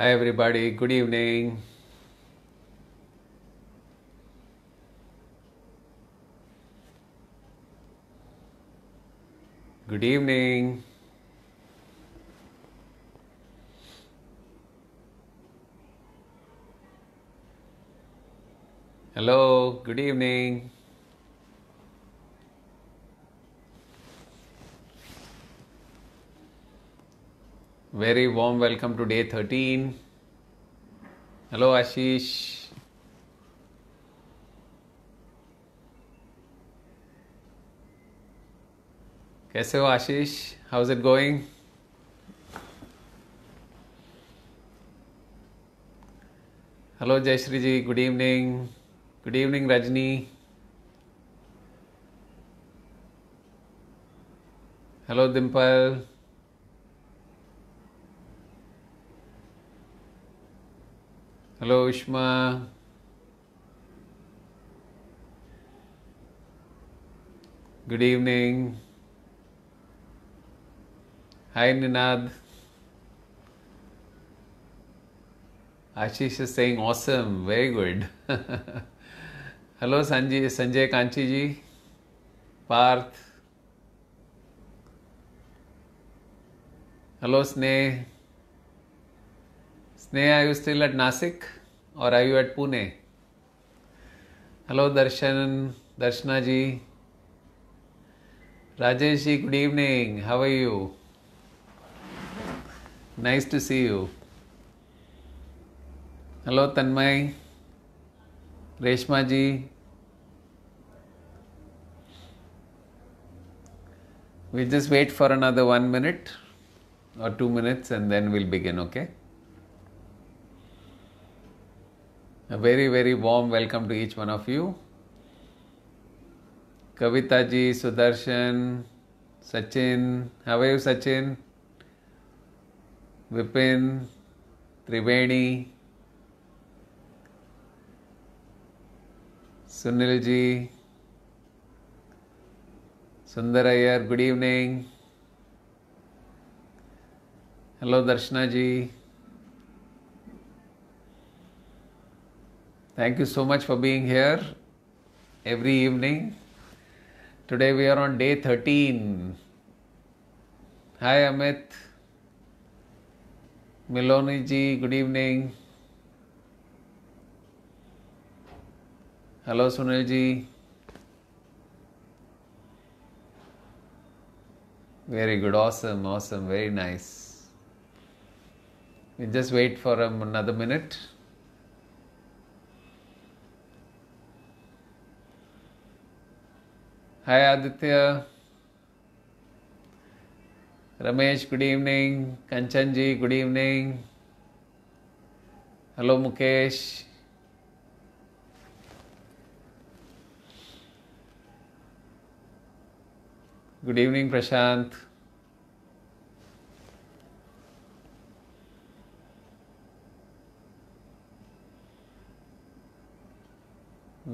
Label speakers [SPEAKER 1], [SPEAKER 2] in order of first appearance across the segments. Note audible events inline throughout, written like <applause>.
[SPEAKER 1] Hi, everybody. Good evening. Good evening. Hello, good evening. very warm welcome to day 13 hello ashish how's it going hello jayashree ji good evening good evening rajni hello dimple Hello, Ishma. Good evening. Hi, Ninad. Ashish is saying awesome, very good. <laughs> Hello, Sanjay, Sanjay Kanchi ji. Parth. Hello, Sneh. Sneha, are you still at Nasik or are you at Pune? Hello, Darshan, Darshana ji. Rajesh ji, good evening. How are you? Nice to see you. Hello, Tanmay. Reshma ji. We'll just wait for another one minute or two minutes and then we'll begin, okay? A very, very warm welcome to each one of you. Kavitaji, Sudarshan, Sachin, how are you, Sachin? Vipin, Triveni, Sunilji, Sundarayar, good evening. Hello, Darshna ji. Thank you so much for being here every evening. Today we are on day 13. Hi Amit. Miloni ji, good evening. Hello Sunil ji. Very good, awesome, awesome, very nice. We just wait for um, another minute. Hi Aditya Ramesh good evening Kanchan ji good evening hello Mukesh good evening Prashant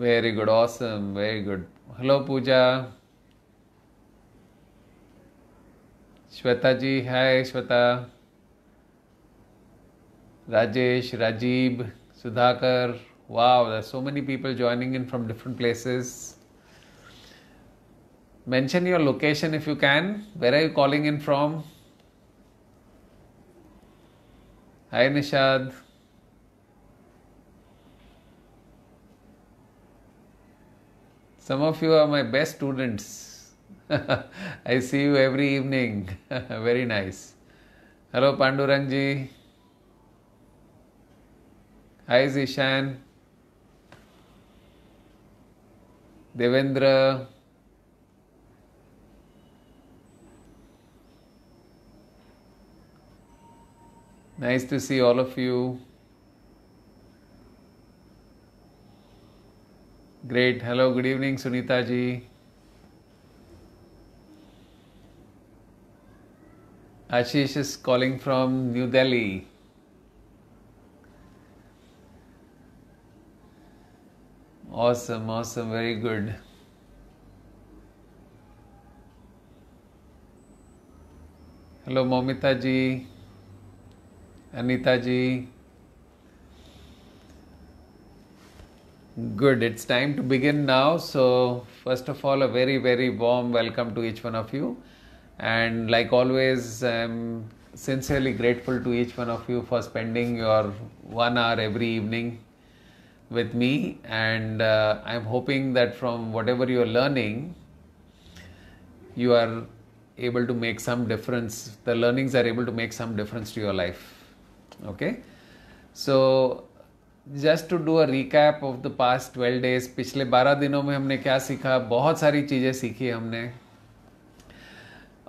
[SPEAKER 1] very good awesome very good hello Pooja Shweta ji hi Shweta Rajesh Rajeev Sudhakar wow there so many people joining in from different places mention your location if you can where are you calling in from hi Nishad Some of you are my best students. <laughs> I see you every evening. <laughs> Very nice. Hello, Pandurangji. Hi, Zishan. Devendra. Nice to see all of you. Great. Hello. Good evening, Sunita ji. Ashish is calling from New Delhi. Awesome, awesome, very good. Hello, Momita ji, Anita ji. Good, it's time to begin now. So, first of all, a very, very warm welcome to each one of you. And like always, I'm sincerely grateful to each one of you for spending your one hour every evening with me. And uh, I'm hoping that from whatever you're learning, you are able to make some difference. The learnings are able to make some difference to your life. Okay? So, just to do a recap of the past twelve days पिछले बारह दिनों में हमने क्या सीखा बहुत सारी चीज़ें सीखी हमने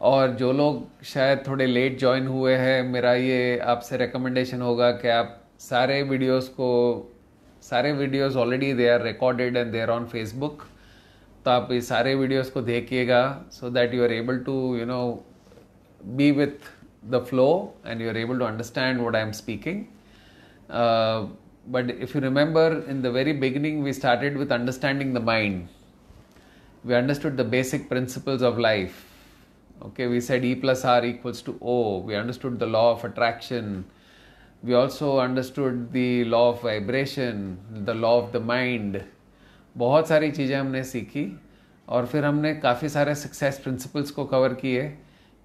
[SPEAKER 1] और जो लोग शायद थोड़े लेट ज्वाइन हुए हैं मेरा ये आपसे रिकमेंडेशन होगा कि आप सारे वीडियोस को सारे videos already they are recorded and there on Facebook तो आप ये सारे वीडियोस को देखिएगा so that you are able to you know be with the flow and you are able to understand what I am speaking But if you remember, in the very beginning, we started with understanding the mind. We understood the basic principles of life. Okay, we said E plus R equals to O. We understood the law of attraction. We also understood the law of vibration, the law of the mind. बहुत सारी चीज़ें हमने सीखी और फिर हमने काफ़ी सारे सक्सेस प्रिंसिपल्स को कवर किए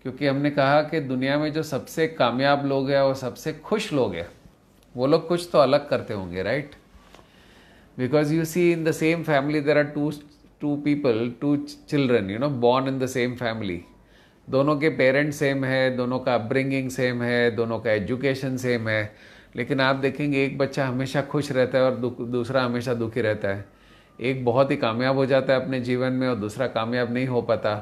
[SPEAKER 1] क्योंकि हमने कहा कि दुनिया में जो सबसे कामयाब लोग हैं और सबसे खुश लोग हैं वो लोग कुछ तो अलग करते होंगे right because you see in the same family there are two two people two children you know born in the same family दोनों के पेरेंट्स सेम है दोनों का अपब्रिंगिंग सेम है दोनों का एजुकेशन सेम है लेकिन आप देखेंगे एक बच्चा हमेशा खुश रहता है और दूसरा हमेशा दुखी रहता है एक बहुत ही कामयाब हो जाता है अपने जीवन में और दूसरा कामयाब नहीं हो पाता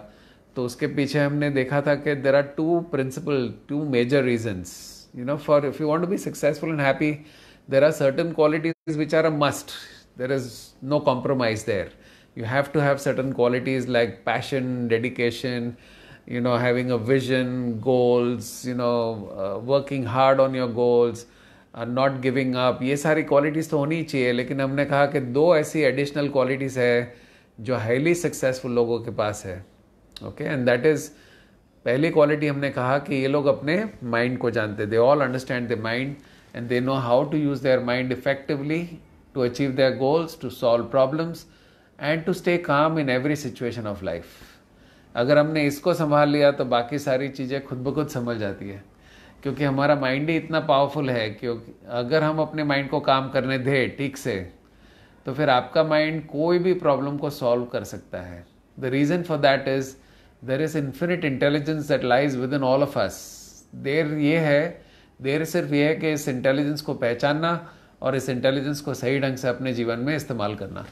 [SPEAKER 1] तो उसके पीछे हमने देखा था कि there are two principal two major reasons You know, for if you want to be successful and happy, there are certain qualities which are a must. There is no compromise there. You have to have certain qualities like passion, dedication, you know, having a vision, goals, you know, uh, working hard on your goals. Not uh, not giving up सारी qualities qualities होनी ही चाहिए लेकिन हमने कहा कि दो ऐसी additional qualities है जो हाईली सक्सेसफुल लोगों के पास है Okay, and that is. Is पहली क्वालिटी हमने कहा कि ये लोग अपने माइंड को जानते they all understand the mind and they know how to use their mind effectively to achieve their goals to solve problems and to stay calm in every situation of life अगर हमने इसको संभाल लिया तो बाकी सारी चीज़ें खुद ब खुद संभल जाती है क्योंकि हमारा माइंड ही इतना पावरफुल है क्योंकि अगर हम अपने माइंड को काम करने दें ठीक से तो फिर आपका माइंड कोई भी प्रॉब्लम को सॉल्व कर सकता है the reason for that is there is infinite intelligence that lies within all of us there ये है देर सिर्फ ये है कि इस इंटेलिजेंस को पहचानना और इस इंटेलिजेंस को सही ढंग से अपने जीवन में इस्तेमाल करना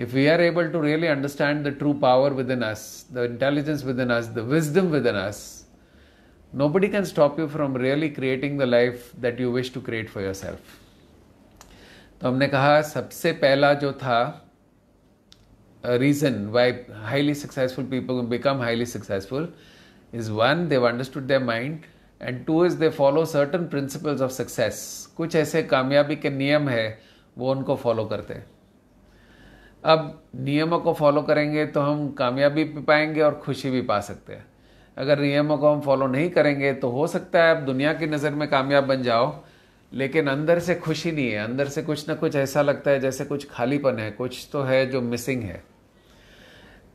[SPEAKER 1] if we are able to really understand the true power within us the intelligence within us the wisdom within us nobody can stop you from really creating the life that you wish to create for yourself तो हमने कहा सबसे पहला जो था reason why highly successful people become highly successful is one they've understood their mind and two is they follow certain principles of success कुछ ऐसे कामयाबी के नियम है वो उनको फॉलो करते अब नियमों को फॉलो करेंगे तो हम कामयाबी भी पाएंगे और खुशी भी पा सकते हैं अगर नियमों को हम फॉलो नहीं करेंगे तो हो सकता है आप दुनिया की नज़र में कामयाब बन जाओ लेकिन अंदर से खुशी नहीं है अंदर से कुछ ना कुछ ऐसा लगता है जैसे कुछ खालीपन है कुछ तो है जो मिसिंग है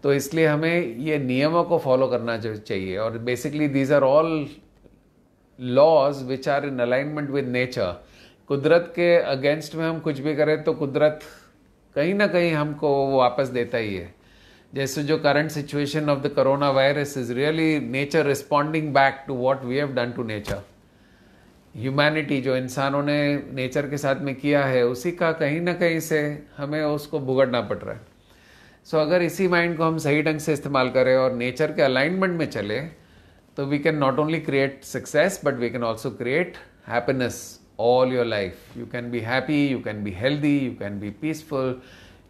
[SPEAKER 1] तो इसलिए हमें ये नियमों को फॉलो करना चाहिए और basically these are all laws which are in alignment with nature कुदरत के अगेंस्ट में हम कुछ भी करें तो कुदरत कहीं ना कहीं हमको वो वापस देता ही है जैसे जो current situation of the corona virus is really nature responding back to what we have done to nature humanity जो इंसानों ने नेचर के साथ में किया है उसी का कहीं ना कहीं से हमें उसको भुगतना पड़ रहा है सो so, अगर इसी माइंड को हम सही ढंग से इस्तेमाल करें और नेचर के अलाइनमेंट में चले तो we can not only create success but we can also create happiness all your life you can be happy you can be healthy you can be peaceful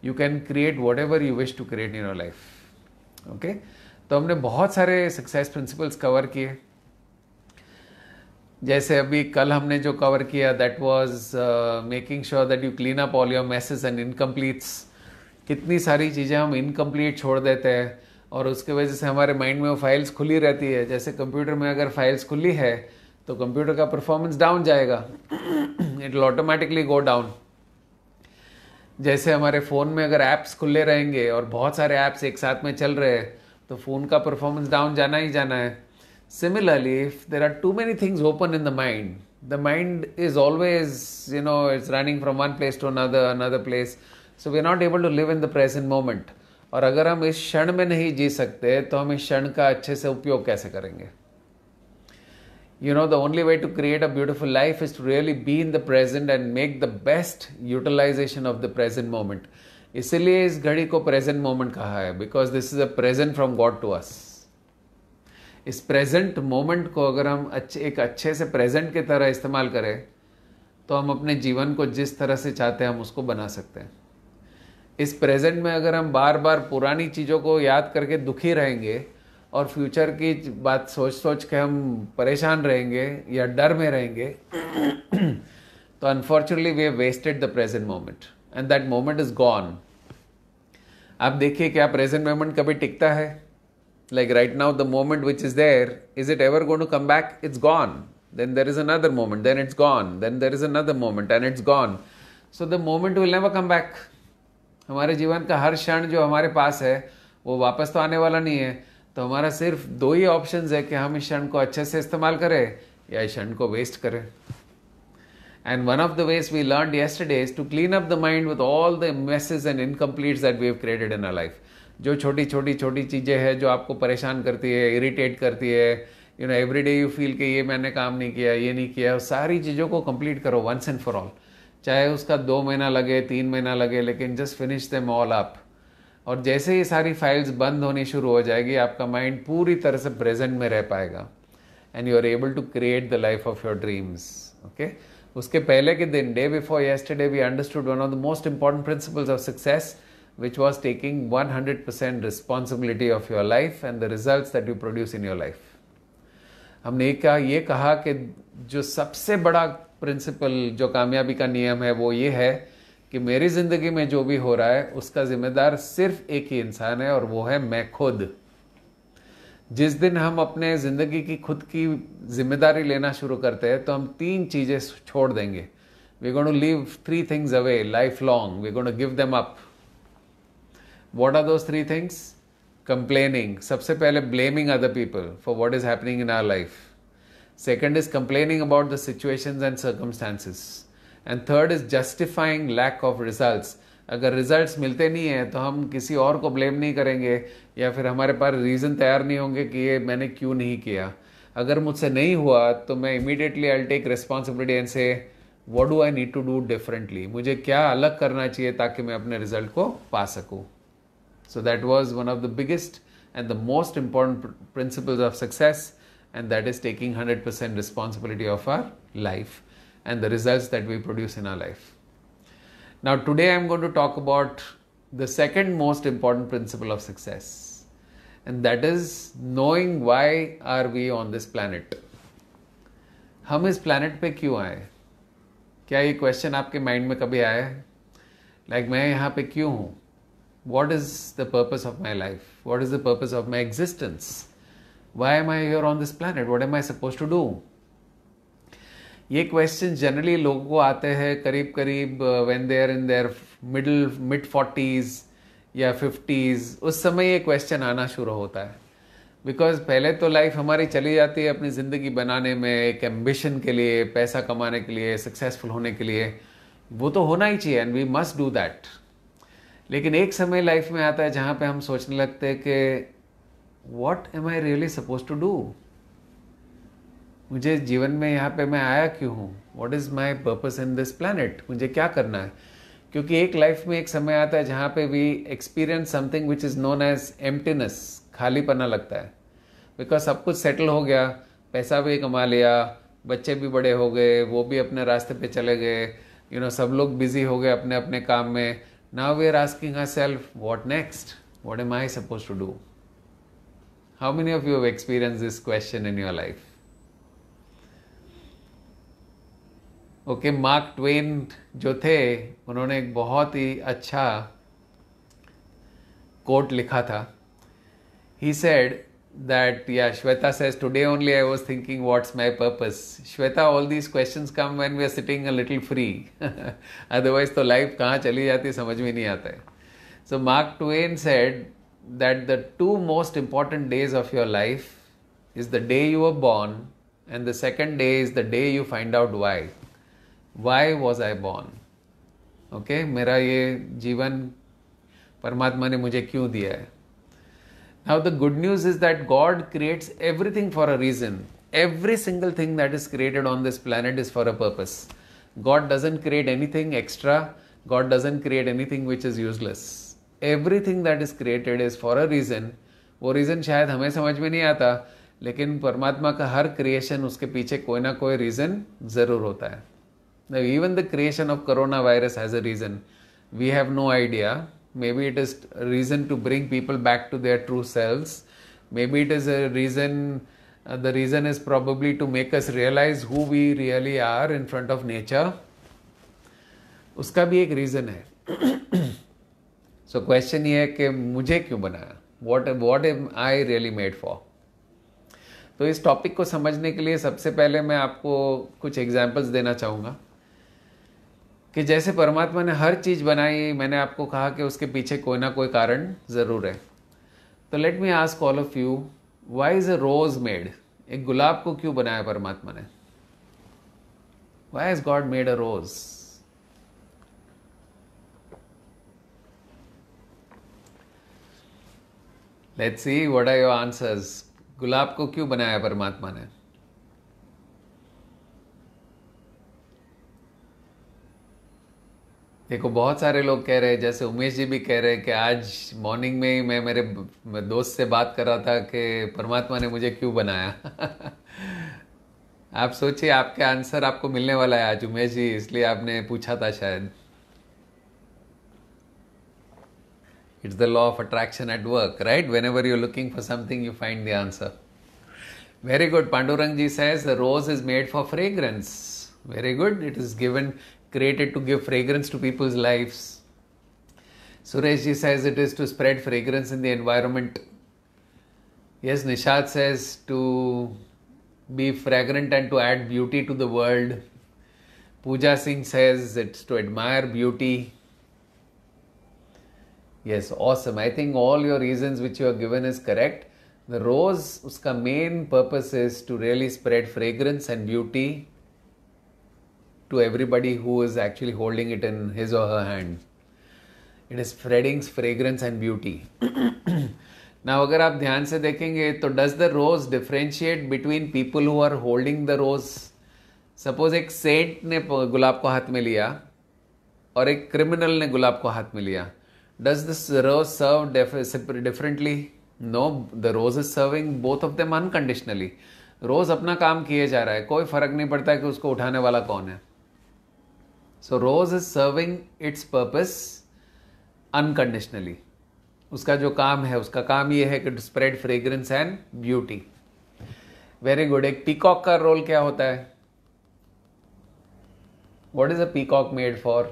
[SPEAKER 1] you can create whatever you wish to create in your life okay तो हमने बहुत सारे success principles cover किए जैसे अभी कल हमने जो कवर किया that was making sure that you clean up all your message and incompletes कितनी सारी चीज़ें हम इनकम्प्लीट छोड़ देते हैं और उसके वजह से हमारे माइंड में वो फाइल्स खुली रहती है जैसे कंप्यूटर में अगर फाइल्स खुली है तो कंप्यूटर का परफॉर्मेंस डाउन जाएगा it will automatically go down जैसे हमारे फ़ोन में अगर ऐप्स खुले रहेंगे और बहुत सारे ऐप्स एक साथ में चल रहे हैं तो फ़ोन का परफॉर्मेंस डाउन जाना ही जाना है similarly if there are too many things open in the mind the mind is always you know it's running from one place to another another place so we are not able to live in the present moment और अगर हम इस क्षण में नहीं जी सकते तो हम इस क्षण का अच्छे से उपयोग कैसे करेंगे you know the only way to create a beautiful life is to really be in the present and make the best utilization of the present moment इसीलिए इस घड़ी को प्रेजेंट मोमेंट कहा है because this is a present from God to us इस present moment को अगर हम अच्छे एक अच्छे से प्रेजेंट की तरह इस्तेमाल करें तो हम अपने जीवन को जिस तरह से चाहते हैं हम उसको बना सकते हैं इस प्रेजेंट में अगर हम बार बार पुरानी चीज़ों को याद करके दुखी रहेंगे और फ्यूचर की बात सोच सोच के हम परेशान रहेंगे या डर में रहेंगे तो unfortunately we have wasted the present moment and that moment is gone आप देखिए क्या प्रेजेंट मोमेंट कभी टिकता है like right now the moment which is there is it ever going to come back it's gone then there is another moment then it's gone then there is another moment and it's gone so the moment will never come back हमारे जीवन का हर क्षण जो हमारे पास है वो वापस तो आने वाला नहीं है तो हमारा सिर्फ दो ही ऑप्शन है कि हम इस क्षण को अच्छे से इस्तेमाल करें या इस क्षण को वेस्ट करें and one of the ways we learn yesterday is to clean up the mind with all the message and incomplete that we have created in a life जो छोटी छोटी छोटी चीज़ें हैं जो आपको परेशान करती है इरीटेट करती है you know every day you feel कि ये मैंने काम नहीं किया ये नहीं किया सारी चीज़ों को कंप्लीट करो वंस एंड फॉर ऑल चाहे उसका दो महीना लगे तीन महीना लगे लेकिन just finish them all up और जैसे ही सारी फाइल्स बंद होनी शुरू हो जाएगी आपका माइंड पूरी तरह से प्रेजेंट में रह पाएगा and you are able to create the life of your dreams okay उसके पहले के दिन day before yesterday we understood one of the most important principles of success which was taking one hundred percent responsibility of your life and the result that you produce in your life हमने एक कहा ये कहा कि जो सबसे बड़ा principal जो कामयाबी का नियम है वो ये है कि मेरी ज़िंदगी में जो भी हो रहा है उसका ज़िम्मेदार सिर्फ एक ही इंसान है और वो है मैं खुद जिस दिन हम अपने ज़िंदगी की खुद की जिम्मेदारी लेना शुरू करते हैं तो हम तीन चीज़ें छोड़ देंगे we going to leave three things away lifelong we going to give them up what are those three things complaining सबसे पहले blaming other people for what is happening in our life second is complaining about the situation and circumstances and third is justifying lack of result अगर result मिलते नहीं हैं तो हम किसी और को ब्लेम नहीं करेंगे या फिर हमारे पास रीजन तैयार नहीं होंगे कि ये मैंने क्यों नहीं किया अगर मुझसे नहीं हुआ तो मैं immediately I take responsibility and say what do I need to do differently मुझे क्या अलग करना चाहिए ताकि मैं अपने रिजल्ट को पा सकूँ So that was one of the biggest and the most important pr- principles of success, and that is taking 100% responsibility of our life and the results that we produce in our life. Now, today I'm going to talk about the second most important principle of success, and that is knowing why are we on this planet. हम इस planet पे क्यों आए क्या ये question आपके mind में कभी आया है लाइक like, मैं यहाँ पे क्यों हूँ what is the purpose of my life? What is the purpose of my existence? Why am I here on this planet? What am I supposed to do? ये क्वेश्चन जनरली लोगों को आते हैं करीब करीब when they are in their middle mid forties या fifties उस समय ये क्वेश्चन आना शुरू होता है बिकॉज पहले तो लाइफ हमारी चली जाती है अपनी ज़िंदगी बनाने में एक एम्बिशन के लिए पैसा कमाने के लिए सक्सेसफुल होने के लिए वो तो होना ही चाहिए and we must do that लेकिन एक समय लाइफ में आता है जहाँ पे हम सोचने लगते हैं कि what am I really suppose to do मुझे जीवन में यहाँ पे मैं आया क्यों हूँ what is my purpose in this planet मुझे क्या करना है क्योंकि एक लाइफ में एक समय आता है जहाँ पे we experience something which is known as emptiness खाली पना लगता है बिकॉज सब कुछ सेटल हो गया पैसा भी कमा लिया बच्चे भी बड़े हो गए वो भी अपने रास्ते पे चले गए यू you नो know, सब लोग बिज़ी हो गए अपने अपने काम में Now we are asking ourselves, what next? What am I supposed to do? How many of you have experienced this question in your life? Okay Mark Twain जो थे उन्होंने एक बहुत ही अच्छा कोट लिखा था he said that yeah shweta says today only i was thinking what's my purpose shweta all these questions come when we are sitting a little free <laughs> otherwise the life kahan chali jati samajh mein nahi aata hai so mark twain said that the two most important days of your life is the day you were born and the second day is the day you find out why why was i born okay मेरा ये जीवन परमात्मा ने मुझे क्यों दिया है now, the good news is that God creates everything for a reason. Every single thing that is created on this planet is for a purpose. God doesn't create anything extra, God doesn't create anything which is useless. Everything that is created is for a reason. वो reason शायद हमें समझ में नहीं आता लेकिन परमात्मा का हर क्रिएशन उसके पीछे कोई ना कोई रीज़न ज़रूर होता है even the creation of corona virus has a reason we have no idea maybe it is a reason to bring people back to their true selves maybe it is a reason uh, the reason is probably to make us realize who we really are in front of nature उसका भी एक reason है so question ये है कि मुझे क्यों बनाया what what am I really made for तो इस टॉपिक को समझने के लिए सबसे पहले मैं आपको कुछ एग्जाम्पल्स देना चाहूँगा कि जैसे परमात्मा ने हर चीज़ बनाई मैंने आपको कहा कि उसके पीछे कोई ना कोई कारण ज़रूर है तो let me ask all of you why is a rose made एक गुलाब को क्यों बनाया परमात्मा ने why is God made a rose let's see what are your answers गुलाब को क्यों बनाया परमात्मा ने देखो बहुत सारे लोग कह रहे हैं जैसे उमेश जी भी कह रहे हैं कि आज मॉर्निंग में ही मैं मेरे दोस्त से बात कर रहा था कि परमात्मा ने मुझे क्यों बनाया <laughs> आप सोचिए आपके आंसर आपको मिलने वाला है आज उमेश जी इसलिए आपने पूछा था शायद it's the law of attraction at work right whenever you looking for something you find the answer very good Pandurang ji says rose is made for for very good it is given created to give fragrance to people's lives. Sureshji says it is to spread fragrance in the environment. Yes, Nishad says to be fragrant and to add beauty to the world. Puja Singh says it's to admire beauty. Yes, awesome. I think all your reasons which you have given is correct. The rose, its main purpose is to really spread fragrance and beauty to everybody who is actually holding it in his or her hand. It is spreading fragrance and beauty. now, अगर आप ध्यान से देखेंगे तो does the rose differentiate between people who are holding the rose? Suppose एक saint ने गुलाब को हाथ में लिया और एक criminal ने गुलाब को हाथ में लिया Does this rose serve differently? No, the rose is serving both of them unconditionally. रोज अपना काम किए जा रहा है कोई फर्क नहीं पड़ता कि उसको उठाने वाला कौन है so rose is serving its purpose unconditionally उसका जो काम है उसका काम ये है कि to spread fragrance and beauty very good एक पीकॉक का रोल क्या होता है what is a peacock made for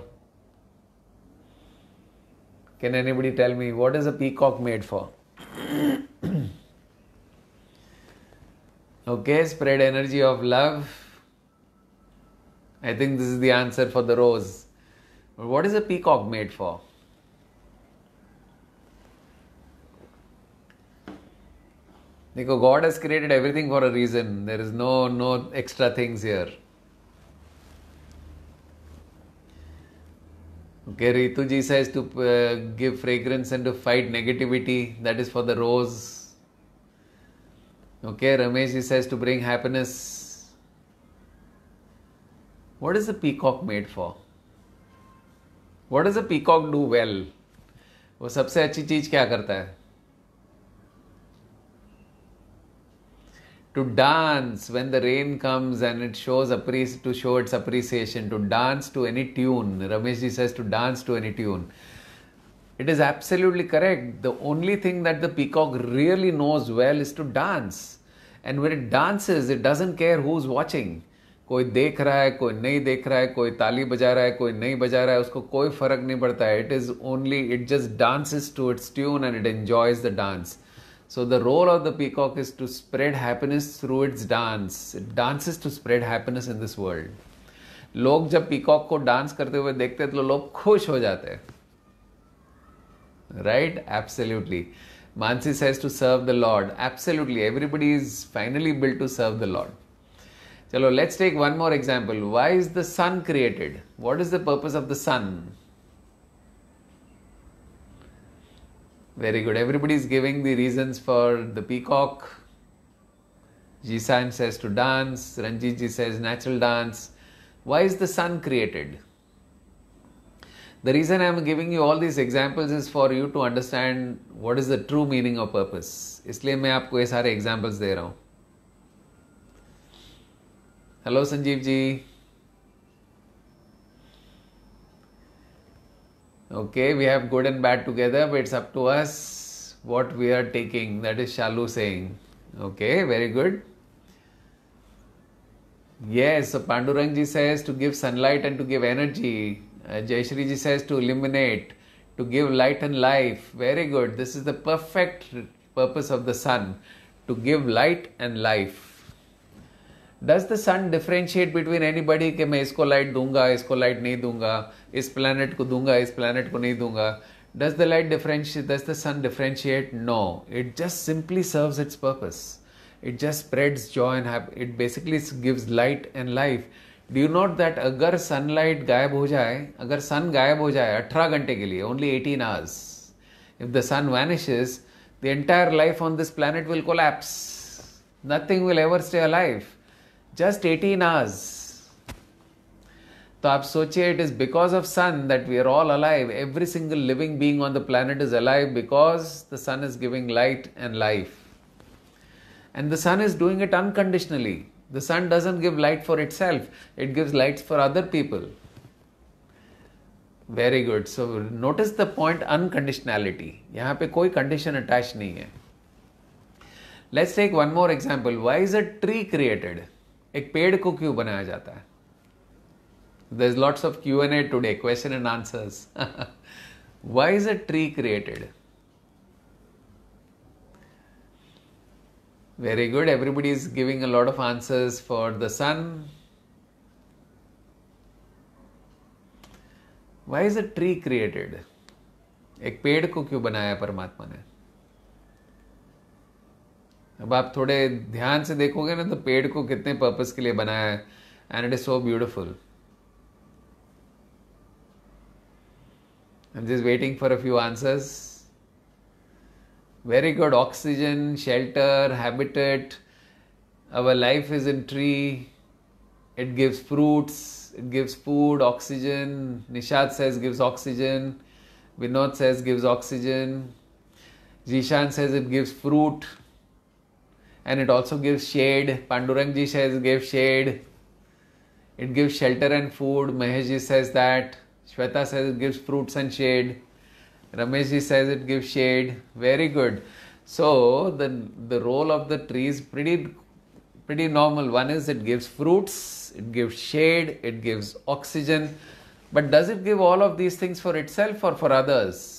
[SPEAKER 1] can anybody tell me what is a peacock made for okay spread energy of love I think this is the answer for the rose. But what is a peacock made for? Because God has created everything for a reason. There is no no extra things here. Okay, Rituji says to uh, give fragrance and to fight negativity. That is for the rose. Okay, Ramesh says to bring happiness. What is the peacock made for? What does the peacock do well? वो सबसे अच्छी चीज क्या करता है to dance when the rain comes and it shows appreciation to dance to any tune Rameshji says to dance to any tune it is absolutely correct the only thing that the peacock really knows well is to dance and when it dances it doesn't care who's watching कोई देख रहा है कोई नहीं देख रहा है कोई ताली बजा रहा है कोई नहीं बजा रहा है उसको कोई फर्क नहीं पड़ता है it is only it just dance is to its tune and it enjoys the dance the role of the peacock is to spread happiness through its dance it dance is to spread happiness in this world लोग जब peacock को dance करते हुए देखते हैं तो लोग खुश हो जाते हैं right absolutely Mansi says to serve the lord absolutely everybody is finally build to serve the lord Chalo, let's take one more example. Why is the sun created? What is the purpose of the sun? Very good. Everybody is giving the reasons for the peacock. Jisan says to dance. Ranjiji says natural dance. Why is the sun created? The reason I am giving you all these examples is for you to understand what is the true meaning of purpose. इसलिए मैं आपको ये सारे examples दे रहा हूँ Hello, Sanjeev ji. okay we have good and bad together but it's up to us what we are taking that is shalu saying okay very good yes so pandurang ji says to give sunlight and to give energy uh, jayashri ji says to illuminate to give light and life very good this is the perfect purpose of the sun to give light and life does the sun differentiate between anybody कि मैं इसको light दूंगा इसको light नहीं दूंगा इस planet को दूंगा इस प्लानट को नहीं दूंगा does the light differentiate does the sun differentiate no it just simply serves its purpose it just spreads joy and it basically gives light and life do you not that अगर sunlight गायब हो जाए अगर सन गायब हो जाए अठारह घंटे के लिए only eighteen hours if the sun vanishes the entire life on this planet will collapse nothing will ever stay a life just 18 hours. So आप सोचिए it is because of sun that we are all alive. Every single living being on the planet is alive because the sun is giving light and life. And the sun is doing it unconditionally. The sun doesn't give light for itself, it gives lights for other people. Very good so notice the point unconditionality यहाँ पे कोई condition attached. नहीं है let's take one more example why is a tree created एक पेड़ को क्यों बनाया जाता है there is lots of Q and A today question and answers why is a tree created very good everybody is giving a lot of answers for the sun why is a tree created एक पेड़ को क्यों बनाया परमात्मा ने अब आप थोड़े ध्यान से देखोगे ना तो पेड़ को कितने पर्पज के लिए बनाया है and it is so beautiful I am waiting for a few answers very good oxygen shelter habitat our life is in tree it gives fruits it gives food oxygen Nishad says gives oxygen Vinod says gives oxygen Zeeshan says it gives fruit and it also gives shade. Pandurangji says give shade. It gives shelter and food. Maheshji says that. Shweta says it gives fruits and shade. Rameshji says it gives shade. Very good. So the the role of the tree is pretty pretty normal. One is it gives fruits, it gives shade, it gives oxygen. But does it give all of these things for itself or for others?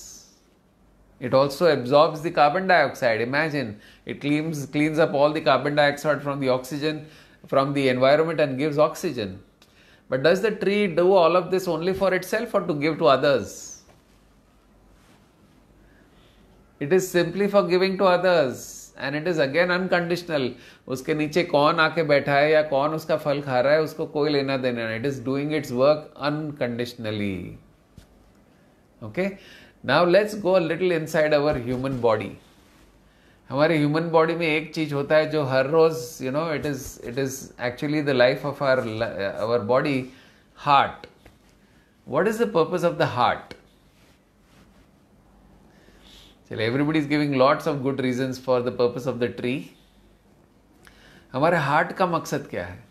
[SPEAKER 1] It also absorbs the carbon dioxide. Imagine it cleans, cleans up all the carbon dioxide from the oxygen, from the environment, and gives oxygen. But does the tree do all of this only for itself or to give to others? It is simply for giving to others and it is again unconditional. उसके नीचे कौन आके बैठा है या कौन उसका फल खा रहा है उसको कोई लेना देना नहीं it is doing its work unconditionally okay okay? Now let's go little inside our human body हमारे ह्यूमन बॉडी में एक चीज होता है जो हर रोज you know it is it is actually the life of our our body heart what is the purpose of the heart चलिए everybody is giving lots of good reason for the purpose of the tree हमारे heart का मकसद क्या है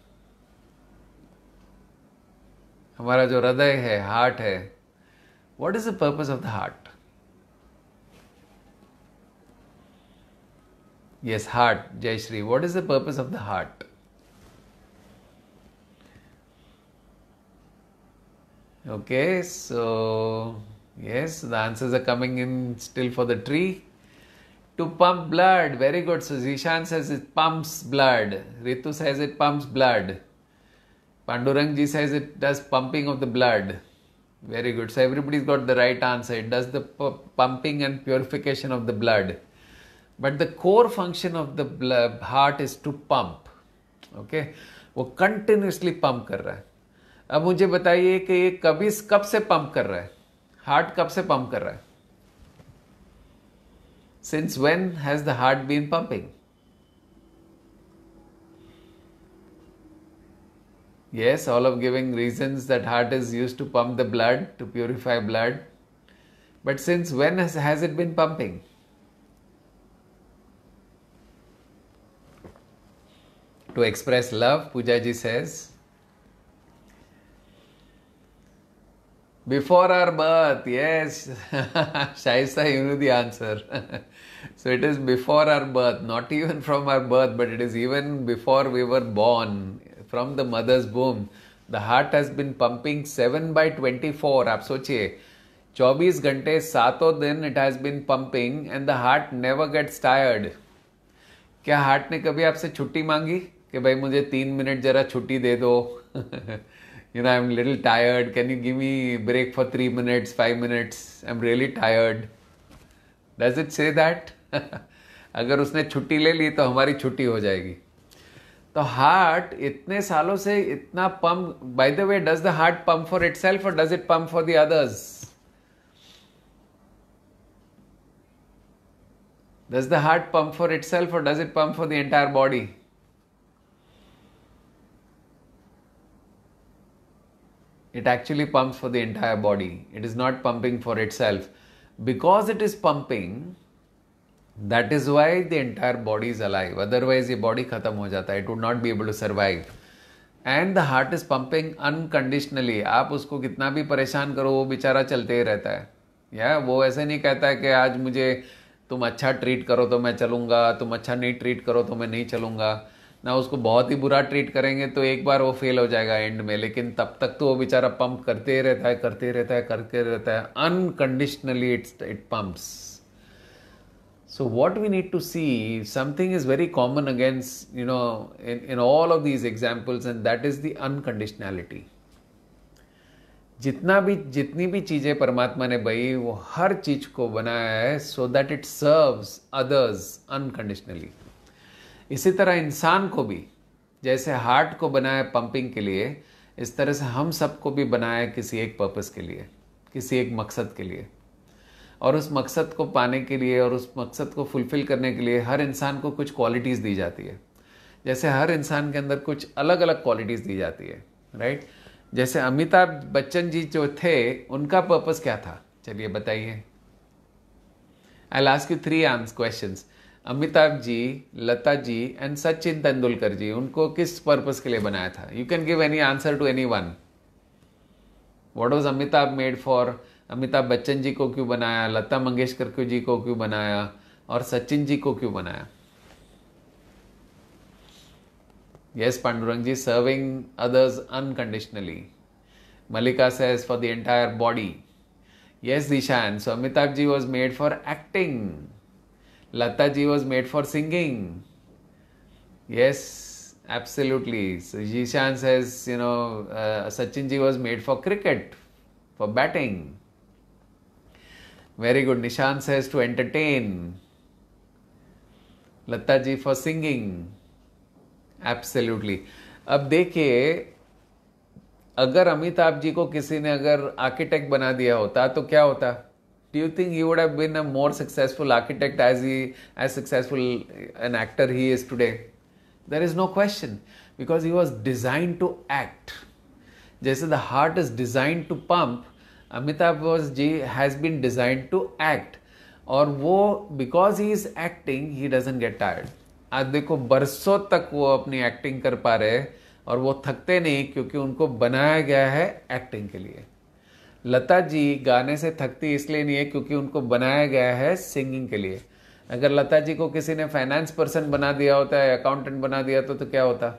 [SPEAKER 1] हमारा जो हृदय है हार्ट है What is the purpose of the heart? Yes, heart, Jai What is the purpose of the heart? Okay, so yes, the answers are coming in still for the tree. To pump blood, very good. So Zishan says it pumps blood. Ritu says it pumps blood. Pandurangji says it does pumping of the blood. Very good. So everybody's got the right answer. It does the pu- pumping and purification of the blood. But the core function of the blood, heart is to pump. Okay okay? वो continuously pump कर रहा है अब मुझे बताइए कि ये कभी कब से पंप कर रहा है हार्ट कब से पंप कर रहा है since when has the heart been pumping Yes, all of giving reasons that heart is used to pump the blood, to purify blood. But since when has, has it been pumping? To express love, Pujaji says, before our birth yes <laughs> shaista you know the answer <laughs> so it is before our birth not even from our birth but it is even before we were born from the mother's बोम the heart has been pumping seven by twenty four आप सोचिए चौबीस घंटे सातों दिन it has been pumping and the heart never gets tired क्या heart ने कभी आपसे छुट्टी मांगी कि भाई मुझे तीन मिनट ज़रा छुट्टी दे दो you know I am little tired can you give me break for three minutes five minutes I am really tired does it say that अगर उसने छुट्टी ले ली तो हमारी छुट्टी हो जाएगी तो हार्ट इतने सालों से इतना pump by the way does the heart pump for itself or does it pump for the others does the heart pump for itself or does it pump for the entire body actually actually for the entire body it is not pumping for itself because it is pumping that is why the entire body is alive otherwise ये बॉडी ख़त्म हो जाता है it would not be able to survive and the heart is pumping unconditionally आप उसको कितना भी परेशान करो वो बेचारा चलते ही रहता है या वो ऐसे नहीं कहता है कि आज मुझे तुम अच्छा ट्रीट करो तो मैं चलूँगा तुम अच्छा नहीं ट्रीट करो तो मैं नहीं चलूँगा ना उसको बहुत ही बुरा ट्रीट करेंगे तो एक बार वो फेल हो जाएगा एंड में लेकिन तब तक तो वो बेचारा पंप करते ही रहता है करते ही रहता है करते रहता है unconditionally it's it pumps So what we need to see, something is very common against, you know, in, in all of these examples and that is the unconditionality. जितना भी जितनी भी चीज़ें परमात्मा ने बई वो हर चीज़ को बनाया है so that it serves others unconditionally इसी तरह इंसान को भी जैसे हार्ट को बनाया पंपिंग के लिए इस तरह से हम सबको भी बनाया किसी एक पर्पस के लिए किसी एक मकसद के लिए और उस मकसद को पाने के लिए और उस मकसद को फुलफ़िल करने के लिए हर इंसान को कुछ क्वालिटीज़ दी जाती है जैसे हर इंसान के अंदर कुछ अलग अलग क्वालिटीज़ दी जाती है राइट जैसे अमिताभ बच्चन जी जो थे उनका पर्पज़ क्या था चलिए बताइए आई लास्ट यू थ्री आंस क्वेश्चन अमिताभ जी लता जी एंड सचिन तेंदुलकर जी उनको किस पर्पज़ के लिए बनाया था you can give any answer to any one what was Amitabh made for Amitabh Bachchan ji को क्यों बनाया लता मंगेशकर को जी को क्यों बनाया और सचिन जी को क्यों बनाया yes Pandurang ji serving others unconditionally Mallika says for the entire body yes Dishan so Amitabh ji was made for acting Lata ji was made for singing yes absolutely Zeeshan says you know Sachin ji was made for cricket for batting very good Nishan says to entertain Lata ji for singing absolutely अब देखिए अगर अमिताभ जी को किसी ने अगर architect बना दिया होता तो क्या होता do you think you would have been a more successful architect as he as successful an actor he is today there is no question because he was design to act जैसे the heart is design to pump Amitabh Bose ji has been design to act और वो because he is acting he doesn't get tired आज देखो बरसों तक वो अपनी acting कर पा रहे और वो थकते नहीं क्योंकि उनको बनाया गया है एक्टिंग के लिए लता जी गाने से थकती इसलिए नहीं है क्योंकि उनको बनाया गया है सिंगिंग के लिए अगर लता जी को किसी ने फाइनेंस पर्सन बना दिया होता है अकाउंटेंट बना दिया तो तो क्या होता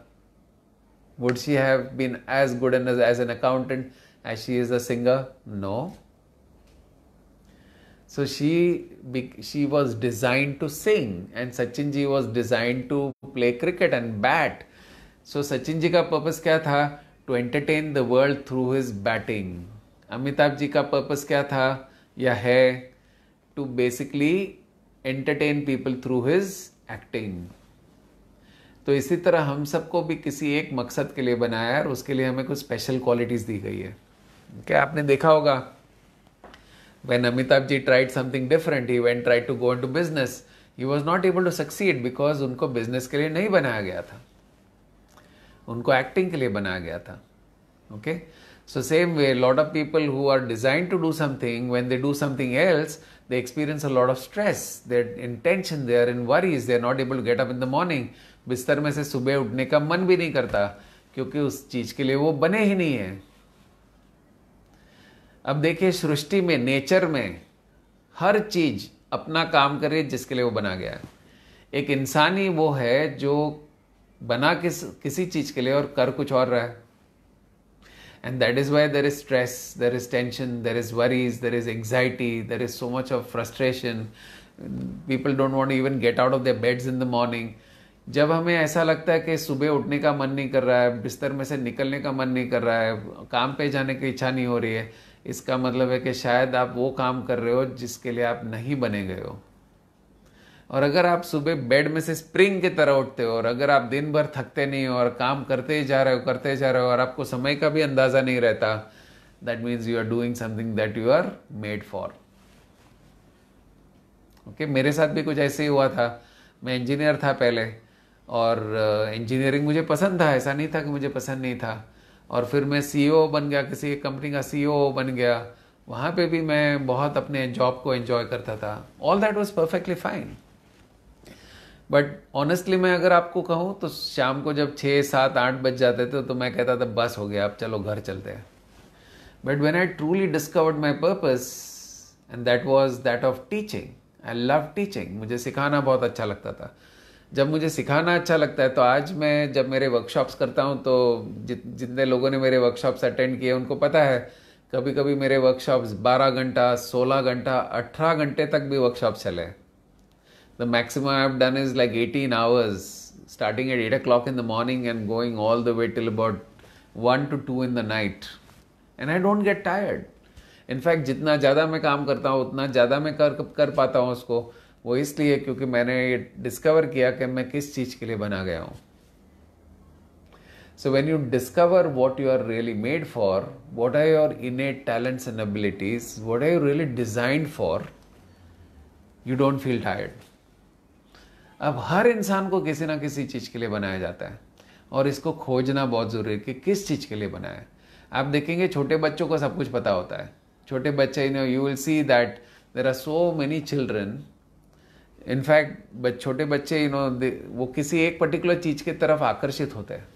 [SPEAKER 1] would she have been as good an as an accountant as she is a singer? No. So she she was designed to sing, and Sachin ji was designed to play cricket and bat. So Sachin ji ka purpose kya tha To entertain the world through his batting. amitabh ji ka purpose kya tha ya hai To basically entertain people through his acting. तो इसी तरह हम सबको भी किसी एक मकसद के लिए बनाया है और उसके लिए हमें कुछ स्पेशल क्वालिटीज़ दी गई है क्या आपने देखा होगा Amitabh ji tried something different he when went to go into business he was not able to succeed because उनको बिजनेस के लिए नहीं बनाया गया था उनको एक्टिंग के लिए बनाया गया था okay so same way lot of people who are design to do something when they do something else they experience a lot of stress there in tension they are in worries they are not able to get up in the morning बिस्तर में से सुबह उठने का मन भी नहीं करता क्योंकि उस चीज़ के लिए वो बने ही नहीं है अब देखिए सृष्टि में नेचर में हर चीज अपना काम करे जिसके लिए वो बना गया है एक इंसानी वो है जो बना किस किसी चीज के लिए और कर कुछ और रहा है and that is why there is stress there is tension there is worries there is anxiety there is so much of frustration people don't want even get out of the beds in the morning जब हमें ऐसा लगता है कि सुबह उठने का मन नहीं कर रहा है बिस्तर में से निकलने का मन नहीं कर रहा है काम पे जाने की इच्छा नहीं हो रही है इसका मतलब है कि शायद आप वो काम कर रहे हो जिसके लिए आप नहीं बने गए हो और अगर आप सुबह बेड में से स्प्रिंग की तरह उठते हो और अगर आप दिन भर थकते नहीं हो और काम करते ही जा रहे हो करते जा रहे हो और आपको समय का भी अंदाज़ा नहीं रहता that means you are doing something that you are made for okay मेरे साथ भी कुछ ऐसे ही हुआ था मैं इंजीनियर था पहले और इंजीनियरिंग uh, मुझे पसंद था ऐसा नहीं था कि मुझे पसंद नहीं था और फिर मैं सी e बन गया किसी कंपनी का सी e बन गया वहाँ पे भी मैं बहुत अपने जॉब को एंजॉय करता था all that was perfectly fine but honestly मैं अगर आपको कहूँ तो शाम को जब छः सात आठ बज जाते थे तो मैं कहता था बस हो गया अब चलो घर चलते हैं but when I truly discovered my purpose and that was that of teaching I love teaching मुझे सिखाना बहुत अच्छा लगता था जब मुझे सिखाना अच्छा लगता है तो आज मैं जब मेरे वर्कशॉप्स करता हूँ तो जित जितने लोगों ने मेरे वर्कशॉप्स अटेंड किए उनको पता है कभी कभी मेरे वर्कशॉप्स 12 घंटा 16 घंटा 18 घंटे तक भी वर्कशॉप चले the maximum I have done is like 18 hours starting at eight o'clock in the morning and going all the way till about one to two in the night and I don't get tired in fact जितना ज़्यादा मैं काम करता हूँ उतना ज़्यादा मैं कर कर पाता हूँ उसको वो इसलिए क्योंकि मैंने ये डिस्कवर किया कि मैं किस चीज़ के लिए बना गया हूं so when you discover what you are really made for what are your in talents and abilities what are you really design for you don't feel tired अब हर इंसान को किसी ना किसी चीज़ के लिए बनाया जाता है और इसको खोजना बहुत ज़रूरी है कि किस चीज़ के लिए बनाया है आप देखेंगे छोटे बच्चों को सब कुछ पता होता है छोटे बच्चे you you will see that there are so many children in fact छोटे बच्चे यू नो वो किसी एक पर्टिकुलर चीज के तरफ आकर्षित होते हैं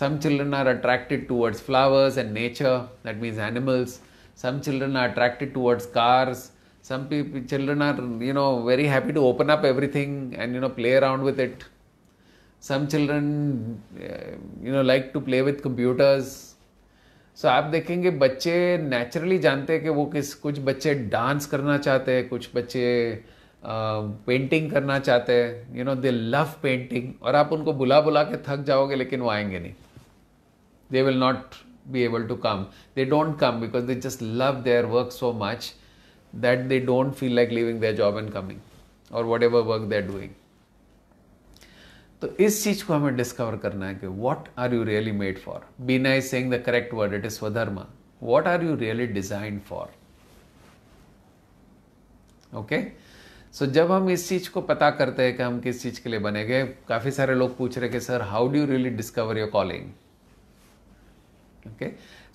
[SPEAKER 1] some children are attracted towards flowers and nature that means animals some children are attracted towards cars some children are you know very happy to open up everything and you know play around with it some children you know like to play with computers so आप देखेंगे बच्चे naturally जानते हैं कि वो किस कुछ बच्चे डांस करना चाहते हैं कुछ बच्चे पेंटिंग करना चाहते हैं you know they love painting और आप उनको बुला बुला के थक जाओगे लेकिन वो आएंगे नहीं they will not be able to come they don't come because they just love their work so much that they don't feel like leaving their job and coming or whatever work they're doing तो इस चीज को हमें discover करना है कि what are you really made for Beena is saying the correct word it is स्वधर्मा what are you really design for okay सो जब हम इस चीज को पता करते हैं कि हम किस चीज के लिए बने गए काफी सारे लोग पूछ रहे कि sir how do you really discover your calling okay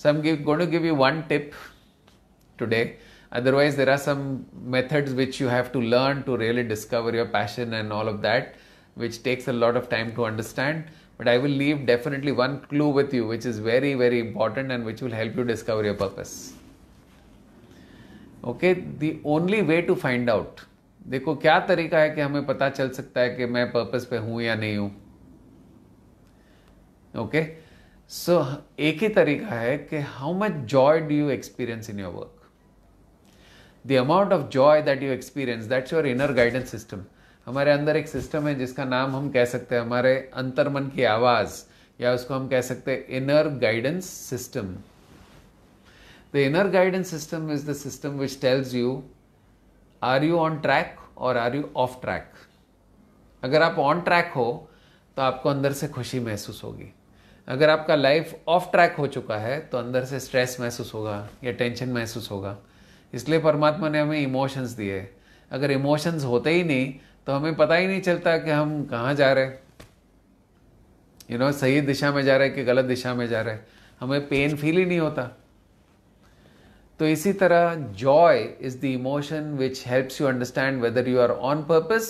[SPEAKER 1] so am going to give you one tip today otherwise there are some methods which you have to learn to really discover your passion and all of that which takes a lot of time to understand but I will leave definitely one clue with you which is very very important and which will help you discover your purpose okay the only way to find out देखो क्या तरीका है कि हमें पता चल सकता है कि मैं पर्पस पे हूं या नहीं हूं ओके सो एक ही तरीका है कि how much joy do you experience in your work the amount of joy that you experience that's your inner guidance system हमारे अंदर एक सिस्टम है जिसका नाम हम कह सकते हैं हमारे अंतर्मन की आवाज या उसको हम कह सकते हैं inner guidance system the inner guidance system is the system which tells you are you on track or are you off track अगर आप ऑन ट्रैक हो तो आपको अंदर से खुशी महसूस होगी अगर आपका लाइफ ऑफ ट्रैक हो चुका है तो अंदर से स्ट्रेस महसूस होगा या टेंशन महसूस होगा इसलिए परमात्मा ने हमें इमोशंस दिए अगर इमोशंस होते ही नहीं तो हमें पता ही नहीं चलता कि हम कहाँ जा रहे हैं यू नो सही दिशा में जा रहे हैं कि गलत दिशा में जा रहे हैं हमें पेन फील ही नहीं होता तो इसी तरह joy is the emotion which helps you understand whether you are on purpose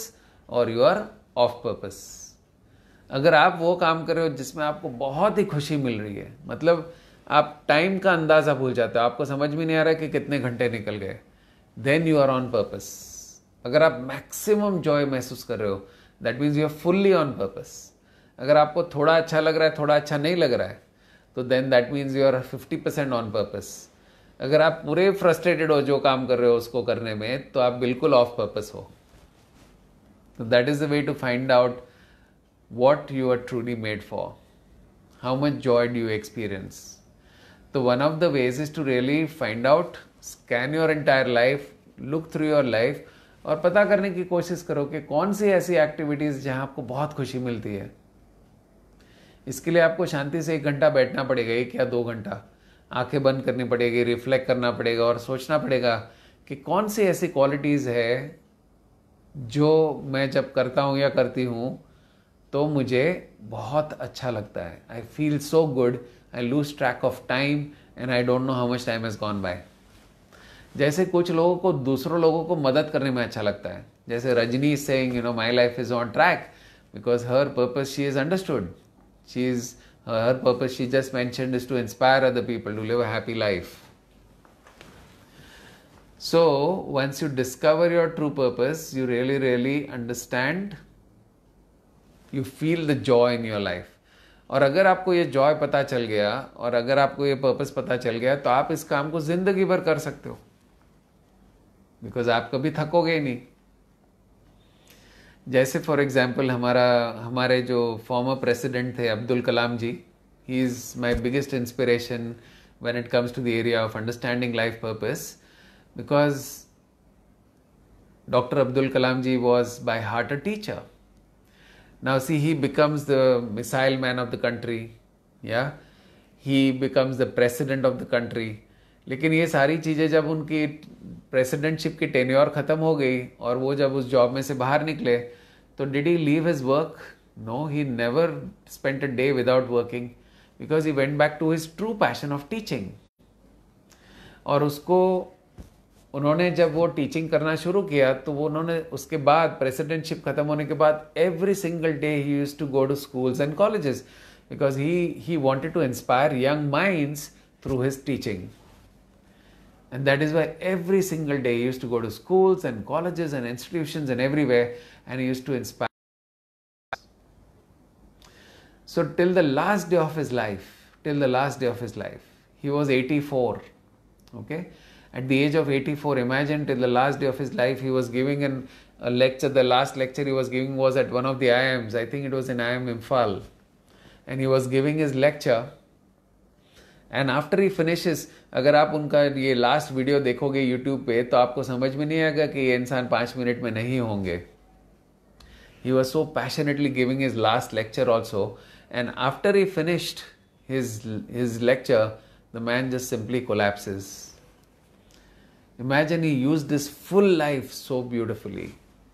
[SPEAKER 1] or you are off purpose अगर आप वो काम कर रहे हो जिसमें आपको बहुत ही खुशी मिल रही है मतलब आप टाइम का अंदाज़ा भूल जाते हो आपको समझ में नहीं आ रहा कि कितने घंटे निकल गए then you are on purpose अगर आप मैक्सिमम जॉय महसूस कर रहे हो that means you are fully on purpose अगर आपको थोड़ा अच्छा लग रहा है थोड़ा अच्छा नहीं लग रहा है तो then that means you are fifty percent on purpose अगर आप पूरे फ्रस्ट्रेटेड हो जो काम कर रहे हो उसको करने में तो आप बिल्कुल ऑफ पर्पस हो तो that is the way to find out what you are truly made for how much joy do you experience तो one of the ways is to really find out scan your entire life look through your life और पता करने की कोशिश करो कि कौन सी ऐसी एक्टिविटीज़ जहाँ आपको बहुत खुशी मिलती है इसके लिए आपको शांति से एक घंटा बैठना पड़ेगा एक या दो घंटा आंखें बंद करनी पड़ेगी रिफ्लेक्ट करना पड़ेगा और सोचना पड़ेगा कि कौन सी ऐसी क्वालिटीज़ है जो मैं जब करता हूँ या करती हूँ तो मुझे बहुत अच्छा लगता है I feel so good I lose track of time and I don't know how much time is gone by जैसे कुछ लोगों को दूसरों लोगों को मदद करने में अच्छा लगता है जैसे Rajni Singh you know my life is on track because her purpose she is understood she is her purpose she just mentioned is to inspire other people to live a happy life so once you discover your true purpose you really really understand you feel the joy in your life और अगर आपको ये Joy पता चल गया और अगर आपको ये पर्पस पता चल गया तो आप इस काम को जिंदगी भर कर सकते हो बिकॉज आप कभी थकोगे नहीं जैसे फॉर एग्जाम्पल हमारा हमारे जो फॉर्मर प्रेसिडेंट थे Abdul Kalam ji he is my biggest inspiration when it comes to the area of understanding life purpose because doctor Abdul Kalam ji was by heart a teacher now see he becomes the missile man of the country या he becomes the president of the country लेकिन ये सारी चीज़ें जब उनकी presidentship की tenure ख़त्म हो गई और वो जब उस जॉब में से बाहर निकले So, did he leave his work? No, he never spent a day without working because he went back to his true passion of teaching. और उसको उन्होंने जब वो टीचिंग करना शुरू किया तो वो उन्होंने उसके बाद प्रेसिडेंटशिप खत्म होने के बाद every single day he used to go to schools and colleges because he he wanted to inspire young minds through his teaching And that is why every single day he used to go to schools and colleges and institutions and everywhere and he used to inspire. So, till the last day of his life, till the last day of his life, he was 84. Okay, at the age of 84, imagine till the last day of his life, he was giving an, a lecture. The last lecture he was giving was at one of the IIMs, I think it was in IIM Imphal, and he was giving his lecture. And after he finishes अगर आप उनका ये last video देखोगे YouTube पे तो आपको समझ में नहीं आएगा कि ये इंसान पाँच मिनट में नहीं होंगे he was so passionately giving his last lecture also. And after he finished his, his lecture, the man just simply collapses. Imagine he used his full life so beautifully.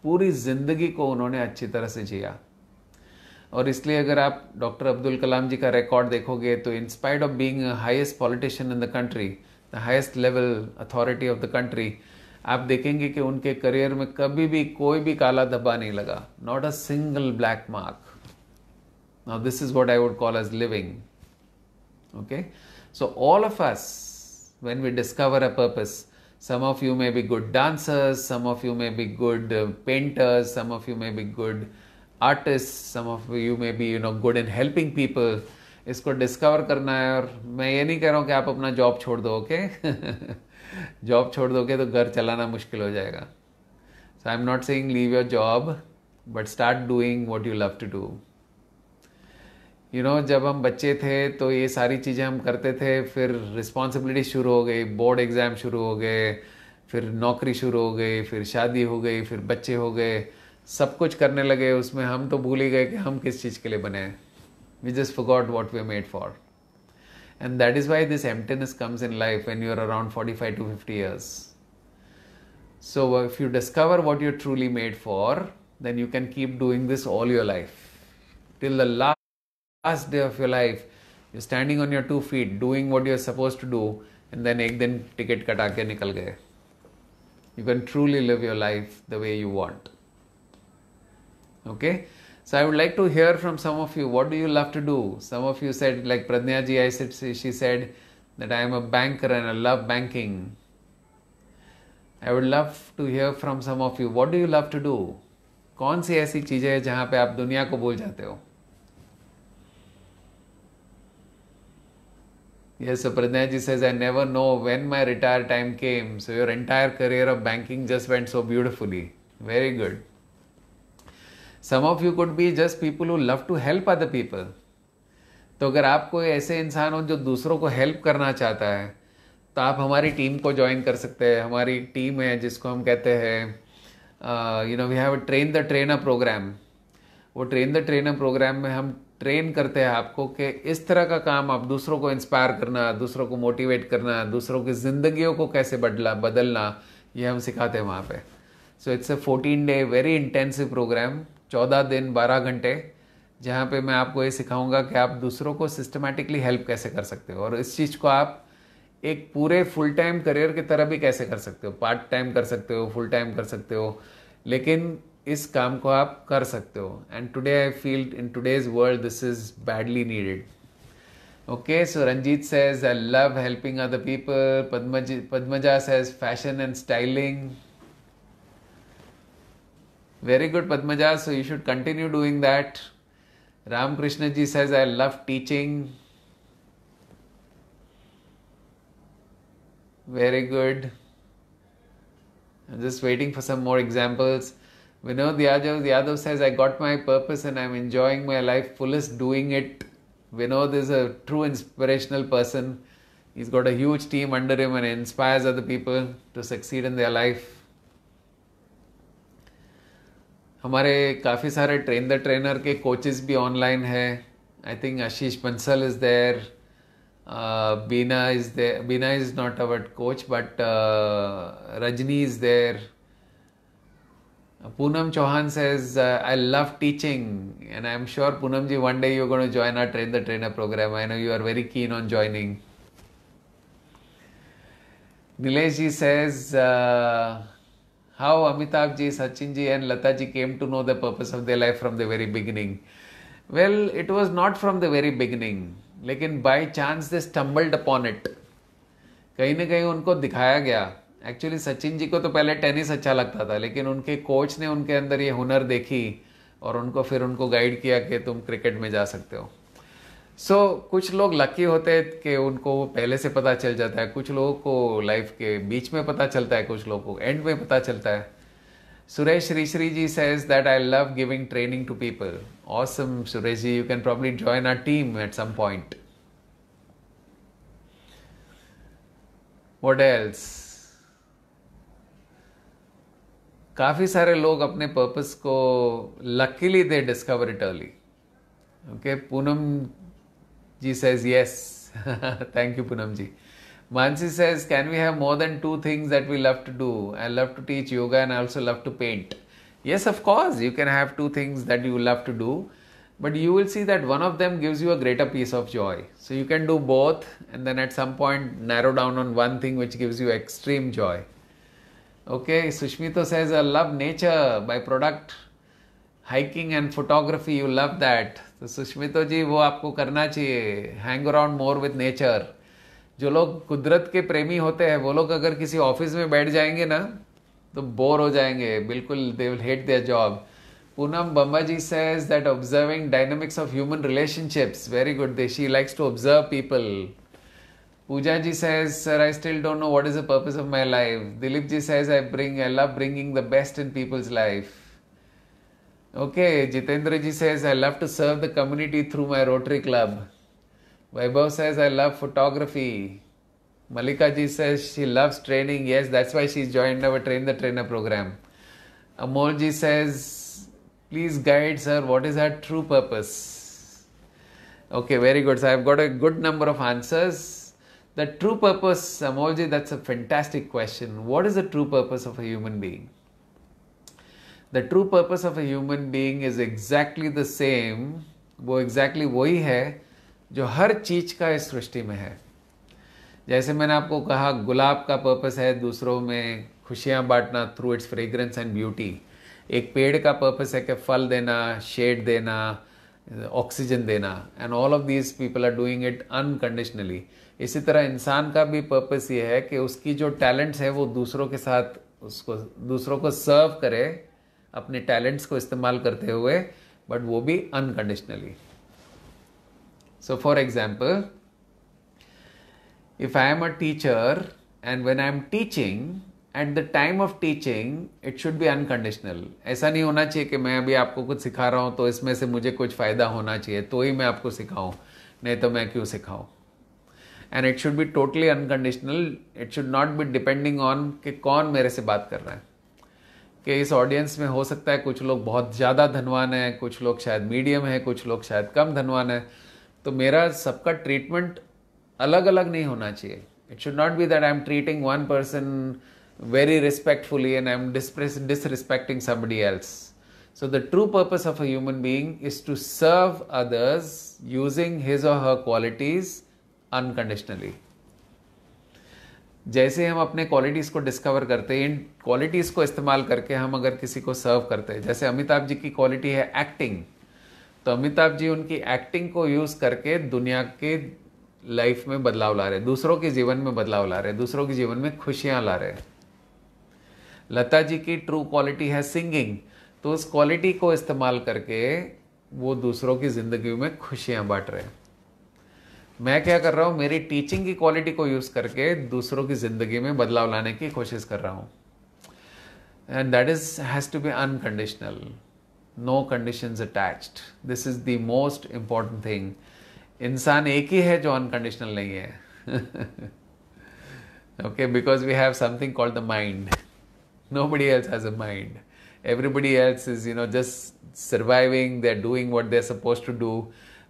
[SPEAKER 1] पूरी जिंदगी को उन्होंने अच्छी तरह से जिया और इसलिए अगर आप डॉक्टर अब्दुल कलाम जी का रिकॉर्ड देखोगे तो in spite of being highest politician in the country the highest level authority of the country आप देखेंगे कि उनके करियर में कभी भी कोई भी काला धब्बा नहीं लगा not a single black mark now this is what I would call as living okay so all of us when we discover a purpose some of you may be good dancers some of you may be good painters some of you may be good artist some of you may be you know good in helping people इसको discover करना है और मैं ये नहीं कह रहा हूँ कि आप अपना जॉब छोड़ दो ओके okay? <laughs> जॉब छोड़ दोगे तो घर चलाना मुश्किल हो जाएगा so I am not saying leave your job but start doing what you love to do you know जब हम बच्चे थे तो ये सारी चीज़ें हम करते थे फिर रिस्पॉन्सिबिलिटी शुरू हो गई बोर्ड एग्ज़ाम शुरू हो गए फिर नौकरी शुरू हो गई फिर शादी हो गई फिर बच्चे हो गए सब कुछ करने लगे उसमें हम तो भूल ही गए कि हम किस चीज़ के लिए बने we just forgot what we made for And that is why this emptiness comes in life when you're around 45 to 50 years. So, if you discover what you're truly made for, then you can keep doing this all your life. Till the last day of your life, you're standing on your two feet, doing what you're supposed to do, and then egg then ticket kata ke nikal gaye. You can truly live your life the way you want. Okay? So I would like to hear from some of you. What do you love to do? Some of you said, like Pradnyaji, I said, she said that I am a banker and I love banking. love to hear from some of you. What do you love to do? कौन सी ऐसी चीज़ें हैं जहाँ पे आप दुनिया को भूल जाते हो Yes, so Pradnya ji says, I never know when my retire time came. So your entire career of banking just went so beautifully. Very good. Some of you could be just people who love to help other people तो अगर आप कोई ऐसे इंसान हो जो दूसरों को हेल्प करना चाहता है तो आप हमारी टीम को ज्वाइन कर सकते हैं हमारी टीम है जिसको हम कहते हैं you know we have train the trainer program वो ट्रेन द ट्रेनर प्रोग्राम में हम ट्रेन करते हैं आपको कि इस तरह का काम आप दूसरों को इंस्पायर करना दूसरों को मोटिवेट करना दूसरों की ज़िंदगियों को कैसे बदला बदलना ये हम सिखाते हैं वहाँ पे so it's a fourteen day very intensive program चौदह दिन बारह घंटे जहाँ पे मैं आपको ये सिखाऊंगा कि आप दूसरों को सिस्टमेटिकली हेल्प कैसे कर सकते हो और इस चीज़ को आप एक पूरे फुल टाइम करियर की तरह भी कैसे कर सकते हो पार्ट टाइम कर सकते हो फुल टाइम कर सकते हो लेकिन इस काम को आप कर सकते हो and today I feel in today's world this is badly needed okay so Ranjit says I love helping other people Padmaja says fashion and styling Very good, Padmaja. So you should continue doing that. Ramakrishna ji says, I love teaching. Very good. I'm just waiting for some more examples. Vinod Yadav, Yadav says, I got my purpose and I'm enjoying my life fullest doing it. Vinod is a true inspirational person. He's got a huge team under him and inspires other people to succeed in their life. हमारे काफ़ी सारे train the trainer के coaches भी online है I think Ashish Bansal is there Bina is there Bina is not our coach but Rajni is there Poonam Chauhan says I love teaching and I am sure Poonam ji one day you gonna join our train the trainer program I know you are very keen on joining Nilesh ji says how Amitabh ji, Sachin ji, and Lata ji came to know the purpose of their life from the very beginning. Well, it was not from the very beginning, लेकिन by chance they stumbled upon it कहीं ना कहीं उनको दिखाया गया actually Sachin जी को तो पहले टेनिस अच्छा लगता था लेकिन उनके कोच ने उनके अंदर ये हुनर देखी और उनको फिर उनको गाइड किया कि तुम क्रिकेट में जा सकते हो सो so, कुछ लोग लकी होते हैं कि उनको पहले से पता चल जाता है कुछ लोगों को लाइफ के बीच में पता चलता है कुछ लोगों को एंड में पता चलता है Suresh Shri ji says that I love giving training to people awesome Suresh ji you can probably join our team at some point What काफ़ी सारे लोग अपने पर्पस को luckily they discover it early okay Poonam Ji says, Yes. <laughs> Thank you, Punamji. Mansi says, Can we have more than two things that we love to do? I love to teach yoga and I also love to paint. Yes, of course, you can have two things that you love to do, but you will see that one of them gives you a greater piece of joy. So you can do both and then at some point narrow down on one thing which gives you extreme joy. Okay, Sushmito says, I love nature by product hiking and photography. You love that. तो सुष्मितो जी वो आपको करना चाहिए hang around more with nature जो लोग कुदरत के प्रेमी होते हैं वो लोग अगर किसी ऑफिस में बैठ जाएंगे ना तो बोर हो जाएंगे बिल्कुल they will hate their job Poonam Bamba ji says that observing dynamics of human relationships very good they she likes to observe people Pooja ji says sir I still don't know what is the purpose of my life Dilip ji says I bring I love bringing the best in people's life Okay, Jitendra ji says, I love to serve the community through my Rotary Club. Vaibhav says, I love photography. Malika ji says, she loves training. Yes, that's why she joined our Train the Trainer program. Amolji says, please guide sir, what is her true purpose? Okay, very good. So I've got a good number of answers. The true purpose, Amolji. that's a fantastic question. What is the true purpose of a human being? The true purpose of a human being is exactly the same वो exactly exactly वही है जो हर चीज़ का इस सृष्टि में है जैसे मैंने आपको कहा गुलाब का पर्पस है दूसरों में खुशियाँ बांटना through its fragrance and beauty एक पेड़ का पर्पस है कि फल देना शेड देना ऑक्सीजन देना and all of these people are doing it unconditionally इसी तरह इंसान का भी पर्पस ये है कि उसकी जो टैलेंट्स है वो दूसरों के साथ उसको दूसरों को सर्व करे अपने टैलेंट्स को इस्तेमाल करते हुए बट वो भी unconditionally so for example if I am a teacher and when I am teaching at the time of teaching it should भी अनकंडीशनल ऐसा नहीं होना चाहिए कि मैं अभी आपको कुछ सिखा रहा हूँ तो इसमें से मुझे कुछ फ़ायदा होना चाहिए तो ही मैं आपको सिखाऊँ नहीं तो मैं क्यों सिखाऊँ and it should be totally unconditional it should not be depending on कि कौन मेरे से बात कर रहा है कि इस ऑडियंस में हो सकता है कुछ लोग बहुत ज़्यादा धनवान हैं कुछ लोग शायद मीडियम हैं कुछ लोग शायद कम धनवान हैं तो मेरा सबका ट्रीटमेंट अलग अलग नहीं होना चाहिए it should not be that I am treating one person very respectfully and I am disrespecting somebody else so the true purpose of a human is to serve others using his और her qualities unconditionally जैसे हम अपने qualities को discover करते हैं इन qualities को इस्तेमाल करके हम अगर किसी को सर्व करते हैं जैसे अमिताभ जी की क्वालिटी है एक्टिंग तो अमिताभ जी उनकी एक्टिंग को यूज़ करके दुनिया के लाइफ में बदलाव ला रहे हैं दूसरों के जीवन में बदलाव ला रहे हैं दूसरों के जीवन में खुशियाँ ला रहे हैं लता जी की ट्रू क्वालिटी है सिंगिंग तो उस क्वालिटी को इस्तेमाल करके वो दूसरों की ज़िंदगी में खुशियाँ बांट रहे हैं मैं क्या कर रहा हूँ मेरी टीचिंग की क्वालिटी को यूज करके दूसरों की जिंदगी में बदलाव लाने की कोशिश कर रहा हूँ and that is has to be unconditional no condition attach this is the most important thing इंसान एक ही है जो अनकंडीशनल नहीं है okay because we have something called the mind nobody else has a mind everybody else is you know just surviving they are doing what they are suppose to do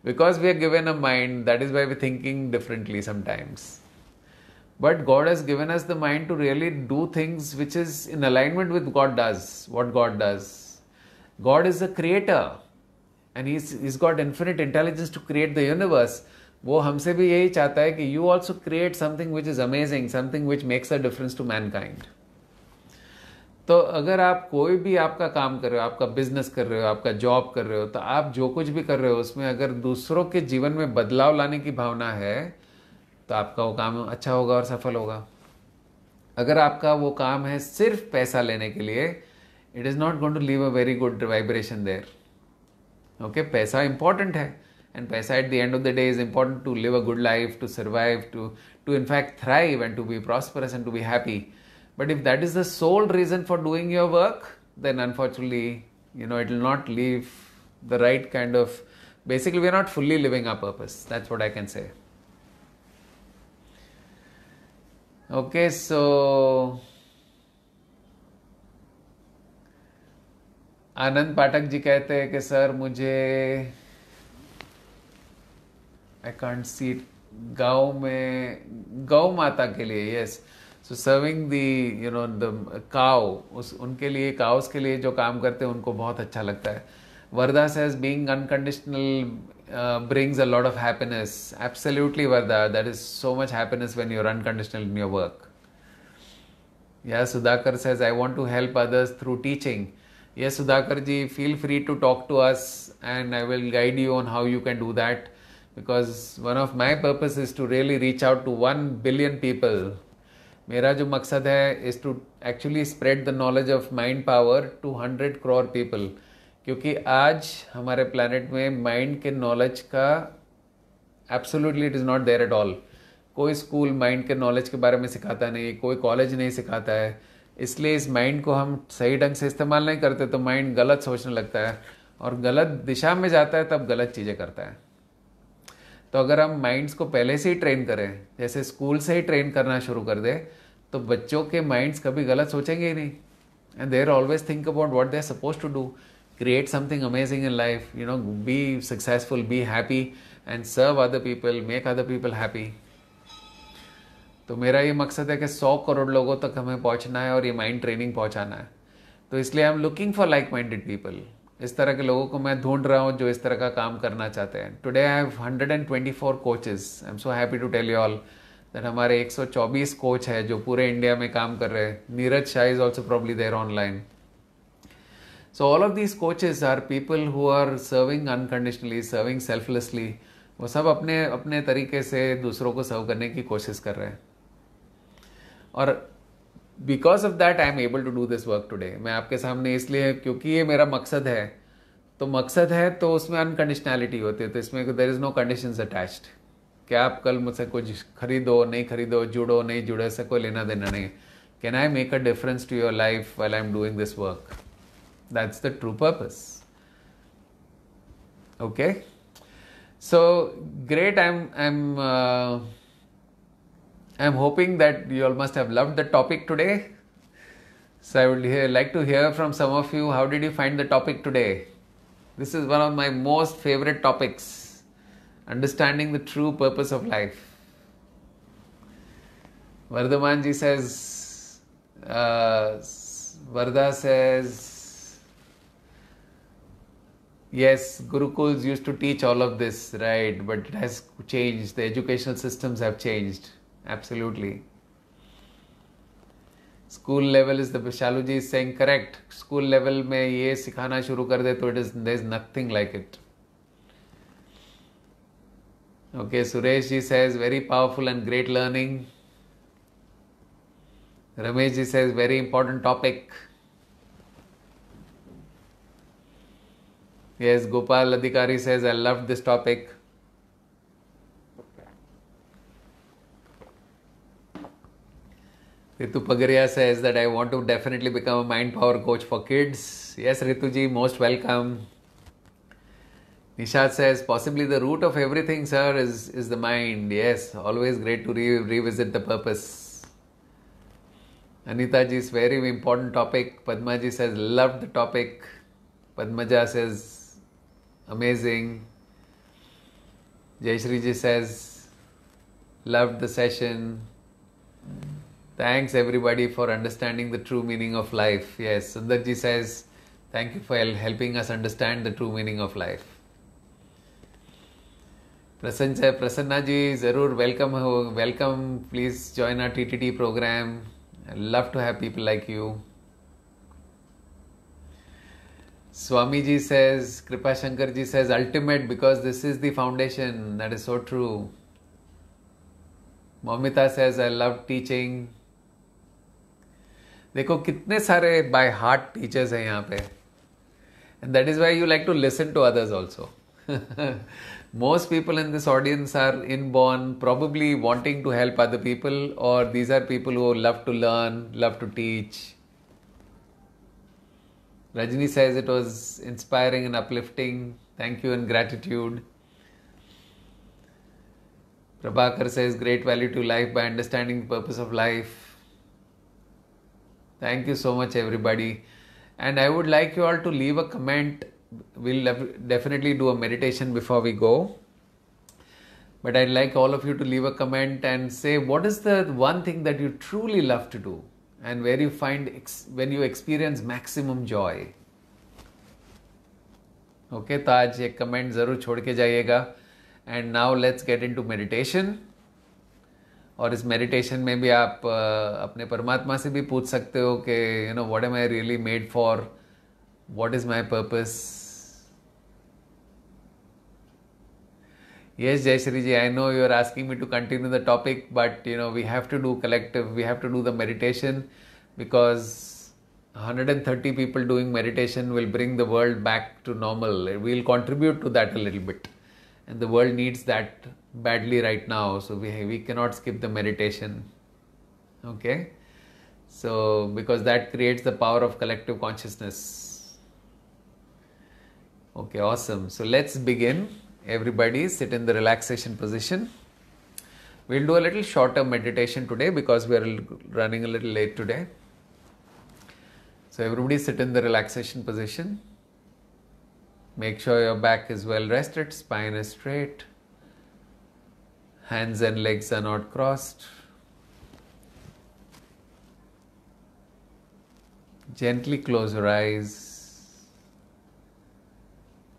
[SPEAKER 1] because we are given a mind, that is why we're thinking differently sometimes. But God has given us the mind to really do things which is in alignment with God does, what God does. God is a creator and he's, he's got infinite intelligence to create the universe. वो हमसे भी यही चाहता है कि you also create something which is amazing something which makes a difference to mankind तो अगर आप कोई भी आपका काम कर रहे हो आपका बिजनेस कर रहे हो आपका जॉब कर रहे हो तो आप जो कुछ भी कर रहे हो उसमें अगर दूसरों के जीवन में बदलाव लाने की भावना है तो आपका वो काम अच्छा होगा और सफल होगा अगर आपका वो काम है सिर्फ पैसा लेने के लिए it is not going to leave a very good vibration there okay पैसा इंपॉर्टेंट है एंड पैसा at the end of the day is important to live a good life to survive to to in fact thrive and to be prosperous and to be happy But if that is the sole reason for doing your work, then unfortunately, you know, it will not leave the right kind of. Basically, we are not fully living our purpose. That's what I can say. Okay, so Anand Pathak ji कहते हैं कि sir मुझे I can't see गांव में गौ माता के लिए yes yes. So serving the you know the cow उस उनके लिए काउस के लिए जो काम करते हैं उनको बहुत अच्छा लगता है Varada says being unconditional brings a lot of happiness absolutely Varada that is so much happiness when you are unconditional in your work या Sudhakar says I want to help others through teaching yes sudhakar ji feel free to talk to us and i will guide you on how you can do that because one of my purpose is to really reach out to 1 billion people मेरा जो मकसद है is to actually spread the knowledge of mind power to hundred crore people क्योंकि आज हमारे planet में mind के knowledge का absolutely it is not there at all कोई स्कूल माइंड के नॉलेज के बारे में सिखाता नहीं कोई कॉलेज नहीं सिखाता है इसलिए इस माइंड को हम सही ढंग से इस्तेमाल नहीं करते तो माइंड गलत सोचने लगता है और गलत दिशा में जाता है तब गलत चीज़ें करता है तो अगर हम माइंड्स को पहले से ही ट्रेन करें जैसे स्कूल से ही ट्रेन करना शुरू कर दें तो बच्चों के माइंड्स कभी गलत सोचेंगे ही नहीं and they're always think about what they're suppose to do create something amazing in life you know be successful be happy and serve other people make other people happy तो मेरा ये मकसद है कि सौ करोड़ लोगों तक हमें पहुंचना है और ये माइंड ट्रेनिंग पहुंचाना है तो इसलिए I am looking for like minded people इस तरह के लोगों को मैं ढूंढ रहा हूँ जो इस तरह का काम करना चाहते हैं today I have 124 coaches I am so happy to tell you all that हमारे 124 कोच है जो पूरे इंडिया में काम कर रहे हैं Neeraj Shah is also probably there online so all of these coaches are people who are serving unconditionally serving selflessly वो सब अपने अपने तरीके से दूसरों को सर्व करने की कोशिश कर रहे हैं और because of that I am able to do this work today मैं आपके सामने इसलिए क्योंकि ये मेरा मकसद है तो मकसद है तो उसमें अनकंडीशनैलिटी होती है तो इसमें there is no condition attached क्या आप कल मुझसे कुछ खरीदो नहीं खरीदो जुड़ो नहीं जुड़ो ऐसा कोई लेना देना नहीं can I make a difference to your life well I am doing this work that's the true purpose okay so great I am I am I'm hoping that you all must have loved the topic today. So I would like to hear from some of you how did you find the topic today? This is one of my most favorite topics understanding the true purpose of life. Vardhamanji says, uh, Varda says, yes, Gurukuls used to teach all of this, right? But it has changed, the educational systems have changed. Absolutely. School level is the Shalu ji is saying correct school level में ये सिखाना शुरू कर दे तो it is there is nothing like it okay Suresh ji says very powerful and great learning Ramesh ji says very important topic yes gopal adhikari says i loved this topic Ritu Pagaria says that I want to definitely become a mind power coach for kids. Yes, Rituji, most welcome. Nishad says, possibly the root of everything, sir, is, is the mind. Yes, always great to re- revisit the purpose. Anita ji is very important topic. Padma ji says, loved the topic. Padmaja says, amazing. Jayashri ji says, loved the session. Thanks everybody for understanding the true meaning of life. Yes, Sundarji says, thank you for helping us understand the true meaning of life. Prasanna, Prasanna ji, zarur welcome, welcome. Please join our TTT program. I love to have people like you. Swamiji says, Kripa Shankar ji says, ultimate because this is the foundation. That is so true. Momita says, I love teaching. देखो कितने सारे by heart teachers हैं यहाँ पे and that is why you like to listen to others also most people in this audience are in born probably wanting to help other people और these are people who love to learn love to teach Rajni says it was inspiring and uplifting thank you and gratitude Prabhakar says great value to life by understanding purpose of life Thank you so much, everybody. And I would like you all to leave a comment. We'll definitely do a meditation before we go. But I'd like all of you to leave a comment and say what is the one thing that you truly love to do and where you find ex- when you experience maximum joy. okay, तो आज एक comment ज़रूर छोड़ के जाइएगा and now let's get in और इस meditation में भी आप अपने परमात्मा से भी पूछ सकते हो कि you know what am I really made for what is my purpose yes Jai Shri ji I know you are asking me to continue the topic but you know we have to do collective we have to do the meditation because hundred and thirty people doing meditation will bring the world back to normal we'll contribute to that a little bit and the world needs that badly right now so we we cannot skip the meditation okay so because that creates the power of collective consciousness okay awesome so let's begin everybody sit in the relaxation position we'll do a little shorter meditation today because we are running a little late today so everybody sit in the relaxation position make sure your back is well rested spine is straight hands and legs are not crossed. Gently close your eyes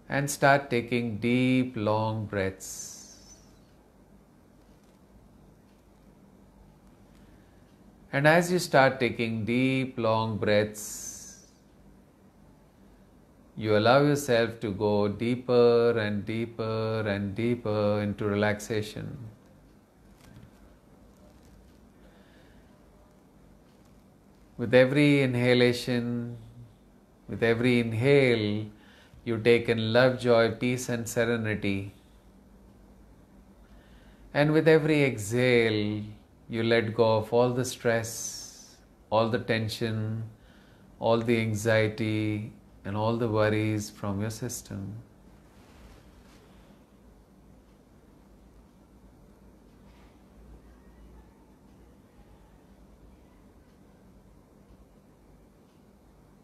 [SPEAKER 1] and start taking deep, long breaths. And as you start taking deep, long breaths, you allow yourself to go deeper and deeper and deeper into relaxation. with every inhalation, with every inhale, you take in love, joy, peace, and serenity. And with every exhale, you let go of all the stress, all the tension, all the anxiety, and all the worries from your system.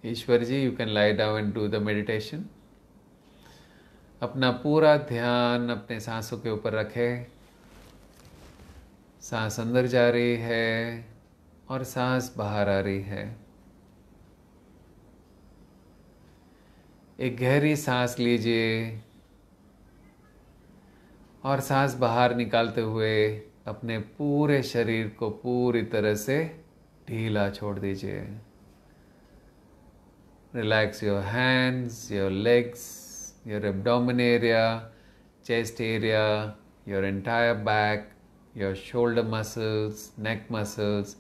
[SPEAKER 1] Ishwar ji you can lie down and do the meditation अपना पूरा ध्यान अपने सांसों के ऊपर रखें सांस अंदर जा रही है और सांस बाहर आ रही है एक गहरी सांस लीजिए और सांस बाहर निकालते हुए अपने पूरे शरीर को पूरी तरह से ढीला छोड़ दीजिए Relax your hands, your legs, your abdomen area, chest area, your entire back, your shoulder muscles, neck muscles,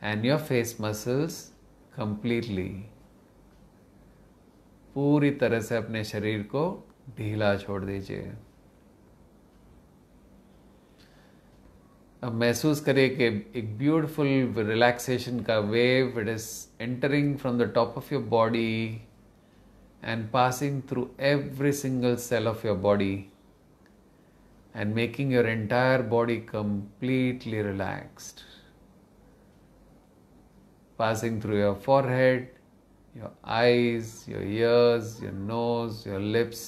[SPEAKER 1] and your face muscles completely. पूरी तरह से अपने शरीर को ढीला छोड़ दीजिए महसूस करिए कि एक ब्यूटीफुल रिलैक्सेशन का wave it is entering from the top of your body and passing through every single cell of your body and making your entire body completely relaxed passing through your forehead your eyes your ears your nose your lips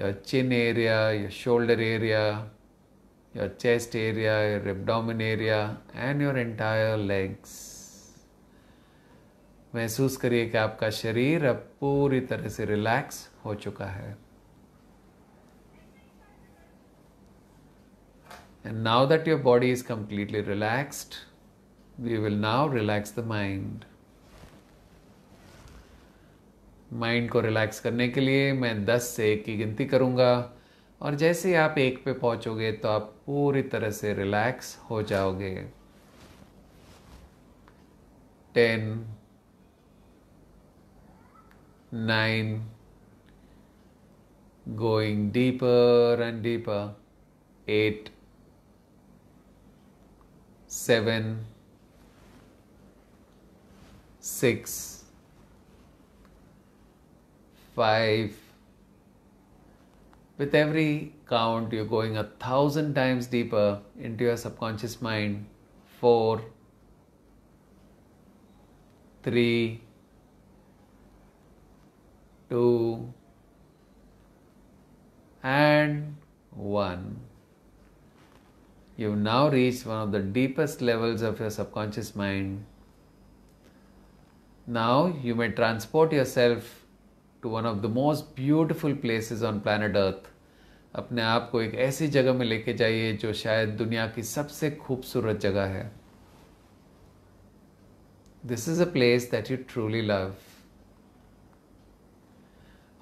[SPEAKER 1] your chin area your shoulder area your chest area, your abdomen area, and your entire legs. महसूस करिए कि आपका शरीर अब पूरी तरह से relax हो चुका है and now that your body is completely relaxed we will now relax the mind mind को रिलैक्स करने के लिए मैं 10 से एक की गिनती करूंगा और जैसे ही आप एक पे पहुंचोगे तो आप पूरी तरह से रिलैक्स हो जाओगे ten nine going deeper and deeper eight seven six five with every count, you're going a thousand times deeper into your subconscious mind. Four, three, two, and one. You've now reached one of the deepest levels of your subconscious mind. Now you may transport yourself to one of the most beautiful places on planet earth अपने आप को एक ऐसी जगह में लेके जाइए जो शायद दुनिया की सबसे खूबसूरत जगह है this is a place that you truly love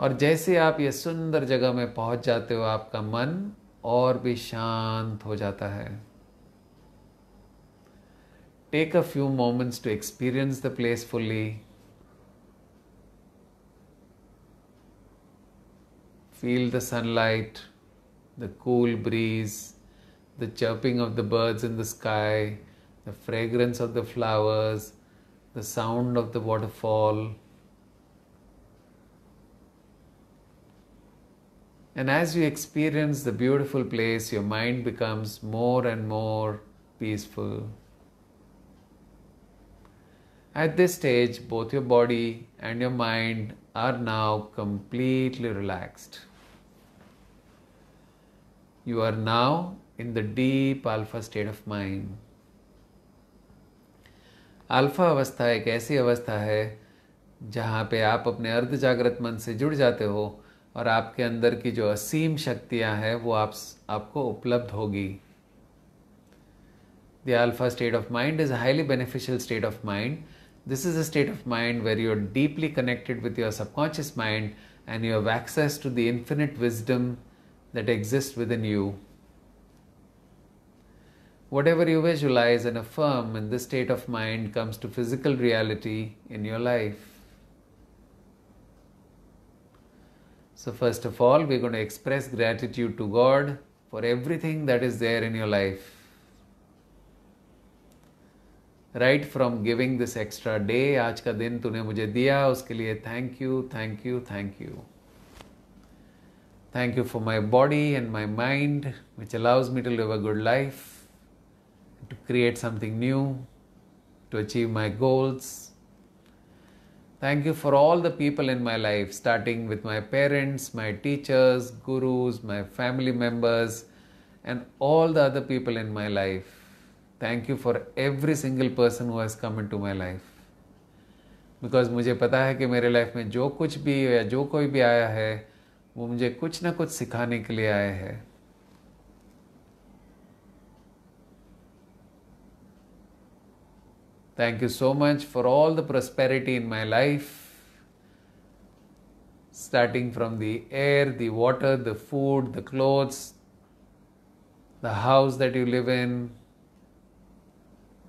[SPEAKER 1] और जैसे आप ये सुंदर जगह में पहुंच जाते हो आपका मन और भी शांत हो जाता है take a few moments to experience the place fully Feel the sunlight, the cool breeze, the chirping of the birds in the sky, the fragrance of the flowers, the sound of the waterfall. And as you experience the beautiful place, your mind becomes more and more peaceful. At this stage, both your body and your mind are now completely relaxed. you are now in the deep alpha state of mind. Alpha अवस्था एक ऐसी अवस्था है जहाँ पे आप अपने अर्ध जागृत मन से जुड़ जाते हो और आपके अंदर की जो असीम शक्तियाँ हैं वो आप आपको उपलब्ध होगी the alpha state of mind is highly beneficial state of mind this is a state of mind where you are deeply connected with your subconscious mind and you have access to the infinite wisdom that exists within you. Whatever you visualize and affirm in this state of mind comes to physical reality in your life. So, first of all, we're going to express gratitude to God for everything that is there in your life. Right from giving this extra day, आज का दिन तूने मुझे दिया उसके लिए thank you, thank you, thank you. Thank you for my body and my mind, which allows me to live a good life, to create something new, to achieve my goals. Thank you for all the people in my life, starting with my parents, my teachers, gurus, my family members, and all the other people in my life. Thank you for every single person who has come into my life. Because मुझे पता है कि मेरे life में जो कुछ भी या जो कोई भी आया है वो मुझे कुछ ना कुछ सिखाने के लिए आए हैं thank you so much for all the prosperity in my life starting from the air the water the food the clothes the house that you live in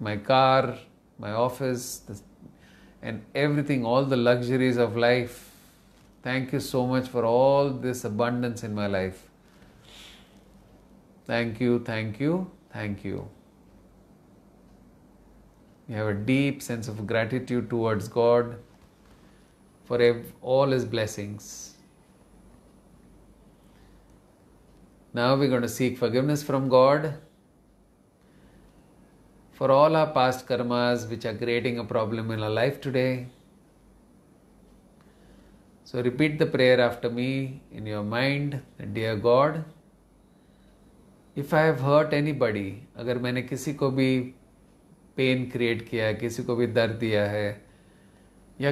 [SPEAKER 1] my car my office and everything all the luxuries of life Thank you so much for all this abundance in my life. Thank you, thank you, thank you. You have a deep sense of gratitude towards God for all His blessings. Now we're going to seek forgiveness from God for all our past karmas which are creating a problem in our life today. So repeat the prayer after me in your mind Dear God, if I have hurt anybody, अगर मैंने किसी को भी pen create किया है किसी को भी दर्द दिया है या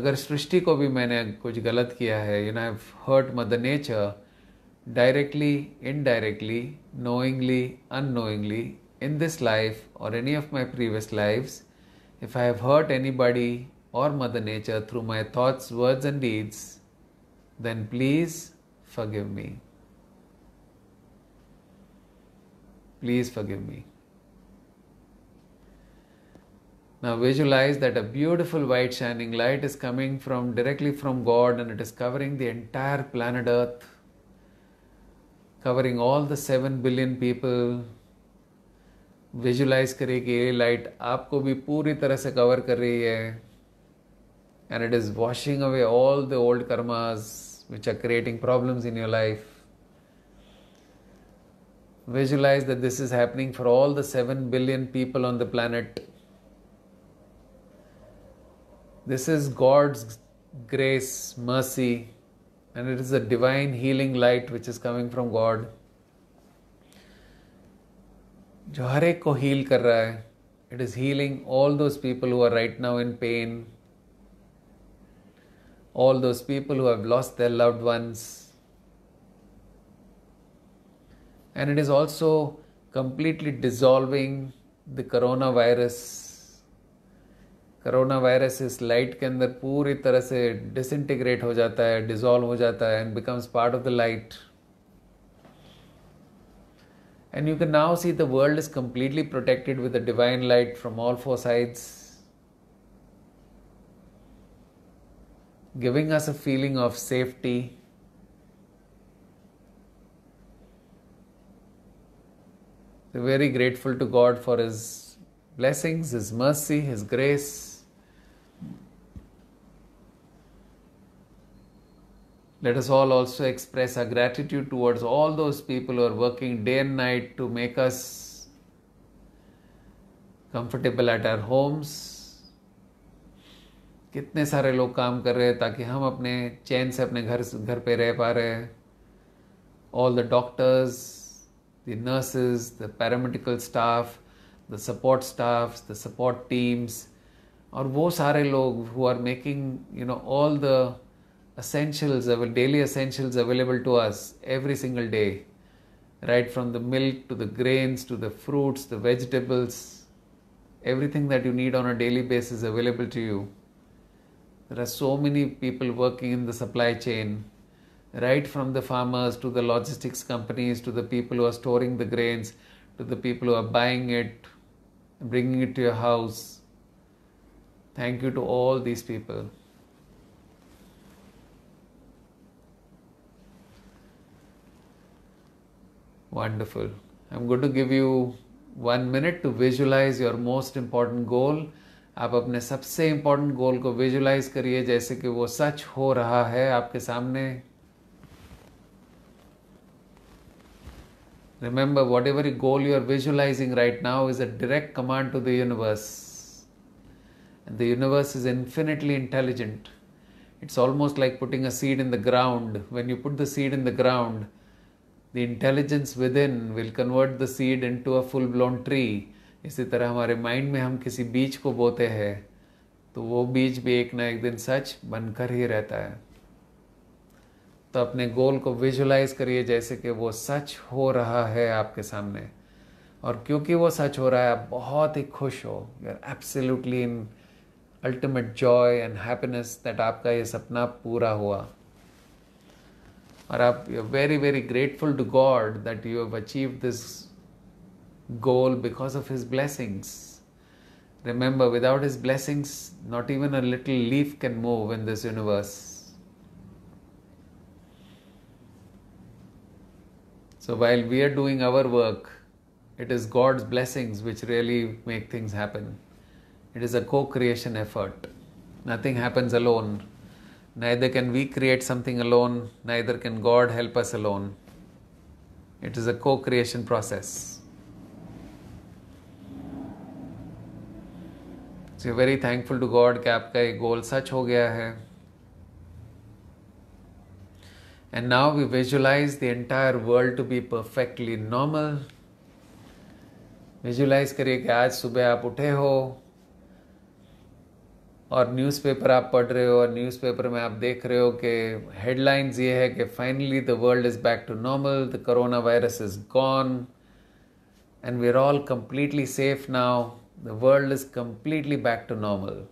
[SPEAKER 1] अगर सृष्टि को भी मैंने कुछ गलत किया है you know have hurt mother nature directly, indirectly, knowingly, unknowingly, in this life or any of my previous lives, if I have hurt anybody or Mother Nature through my thoughts, words, and deeds, then please forgive me. Please forgive me. Now visualize that a beautiful white shining light is coming from directly from God and it is covering the entire planet Earth, covering all the 7 billion people. Visualize करें कि ये light आपको भी पूरी तरह से cover कर रही है and it is washing away all the old karmas which are creating problems in your life. Visualize that this is happening for all the 7 billion people on the planet. This is God's grace, mercy, and it is a divine healing light which is coming from God. जो हर एक को heal कर रहा है it is healing all those people who all those people who have lost their loved ones. And it is also completely dissolving the coronavirus. Coronavirus is light can the poor तरह disintegrate हो जाता dissolve हो जाता and becomes part of the light. And you can now see the world is completely protected with the divine light from all four sides. giving us a feeling of safety. We're very grateful to God for His blessings, His mercy, His grace. Let us all also express our gratitude towards all those people who are working day and night to make us comfortable at our homes, कितने सारे लोग काम कर रहे हैं ताकि हम अपने चैन से अपने घर घर पे रह पा रहे all the doctors the nurses the paramedical staff the support staff the support teams और वो सारे लोग who are making you know all the essentials daily essentials available to us every single day right from the milk to the grains to the fruits the vegetables everything that you need on a daily basis available to you There are so many people working in the supply chain, right from the farmers to the logistics companies to the people who are storing the grains to the people who are buying it, bringing it to your house. Thank you to all these people. Wonderful. I'm going to give you one minute to visualize your most important goal आप अपने सबसे important गोल को visualise करिए जैसे कि वो सच हो रहा है आपके सामने remember whatever you goal you are visualizing right now is a direct command to the universe the universe is infinitely intelligent it's almost like putting a seed in the ground when you put the seed in the ground the intelligence within will convert the seed into a full blown tree इसी तरह हमारे mind में हम किसी बीज को बोते हैं तो वो बीज भी एक ना एक दिन सच बनकर ही रहता है तो अपने गोल को विजुलाइज करिए जैसे कि वो सच हो रहा है आपके सामने और क्योंकि वो सच हो रहा है आप बहुत ही खुश हो you are absolutely in ultimate joy and happiness that आपका ये सपना पूरा हुआ और आप you very very grateful to God that you have achieve this goal because of His blessings. Remember, without His blessings, not even a little leaf can move in this universe. So while we are doing our work, it is God's blessings which really make things happen. It is a co creation effort. Nothing happens alone. Neither can we create something alone, neither can God help us alone. It is a co creation process. So very thankful to God कि आपका ये goal सच हो गया है and now we visualize the entire world to be perfectly normal visualize करिए कि आज सुबह आप उठे हो और न्यूज़पेपर आप पढ़ रहे हो और न्यूज़पेपर में आप देख रहे हो कि हेडलाइंस ये है कि finally the world is back to normal the corona virus is gone and we are all completely safe now the world is completely back to normal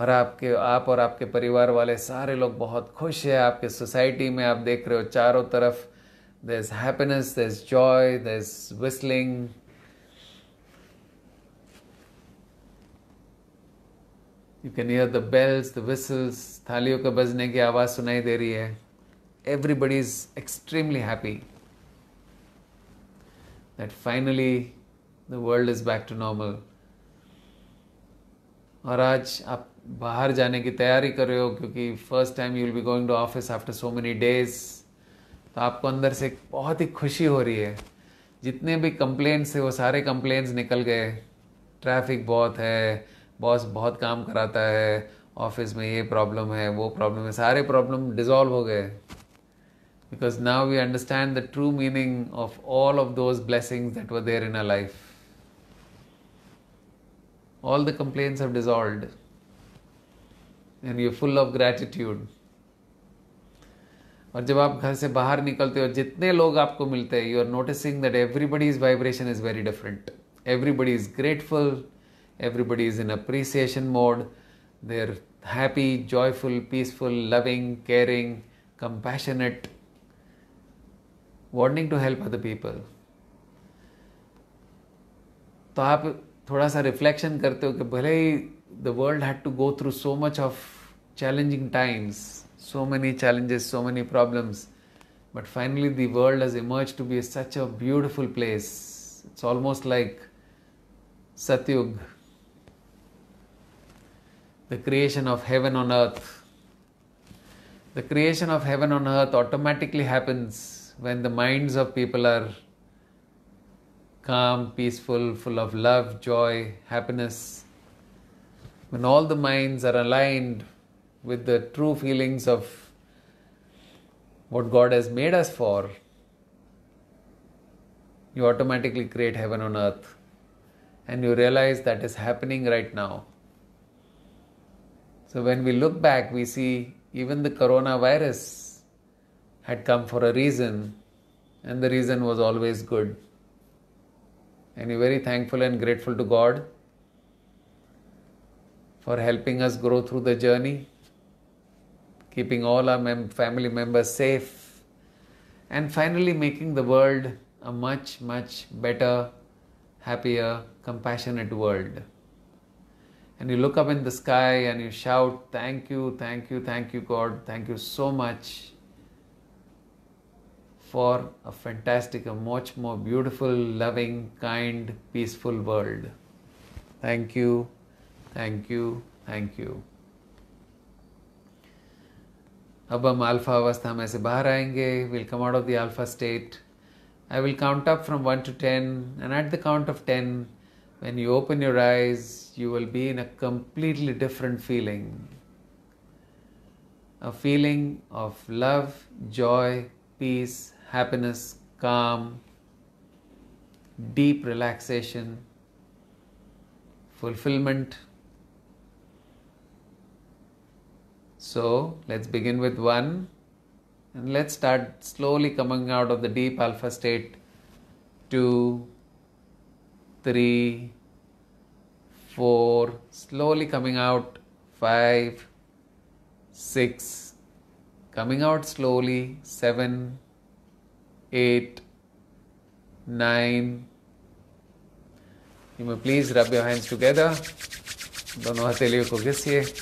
[SPEAKER 1] और आपके आप और आपके परिवार वाले सारे लोग बहुत खुश है आपके सोसाइटी में आप देख रहे हो चारों तरफ there is happiness there is joy there is whistling you can hear the bells the whistles थालियों के बजने की आवाज़ सुनाई दे रही है everybody is extremely happy that finally the world is back to normal और आज आप बाहर जाने की तैयारी कर रहे हो क्योंकि first time you will be going to office after so many days तो आपको अंदर से बहुत ही खुशी हो रही है जितने भी कंप्लेंट्स थे वो सारे कंप्लेंट्स निकल गए ट्रैफिक बहुत है बॉस बहुत काम कराता है ऑफिस में ये प्रॉब्लम है वो प्रॉब्लम है सारे प्रॉब्लम डिजॉल्व हो गए because now we understand the true meaning of all of those blessings that were there in a life all the complaints have dissolved and you're full of gratitude और जब आप घर से बाहर निकलते हो जितने लोग आपको मिलते हैं you are noticing that everybody is vibration is very different everybody is grateful everybody is in appreciation mode they are happy joyful peaceful loving caring compassionate wanting to help other people तो आप थोड़ा सा reflection करते हो कि भले ही the world had to go through so much challenging times, so many challenges, so many problems. But finally, the world has emerged to be such a beautiful place. It's almost like Satyug, the creation of heaven on earth. The creation of heaven on earth automatically happens when the minds of people are calm, peaceful, full of love, joy, happiness, when all the minds are aligned with the true feelings of what God has made us for, you automatically create heaven on earth. And you realize that is happening right now. So when we look back, we see even the coronavirus had come for a reason, and the reason was always good and you are very thankful and grateful to God for helping us grow through the journey, keeping all our mem- family members safe, and finally making the world a much, much better, happier, compassionate world. And you look up in the sky and you shout, Thank you, thank you, thank you, God, thank you so much for a fantastic, a much more beautiful, loving, kind, peaceful world. Thank you, thank you, thank you. अब हम alpha अवस्था में से बाहर आएंगे will come out of the alpha state I will count up from one to ten and at the count of ten when you open your eyes, you will be in a completely different feeling a feeling of love, joy, peace, happiness, calm, deep relaxation, fulfillment. So let's begin with one and let's start slowly coming out of the deep alpha state. Two, three, four, slowly coming out. Five, six, coming out slowly. Seven, 8, 9. You may please rub your hands together. दोनों हथेलियों को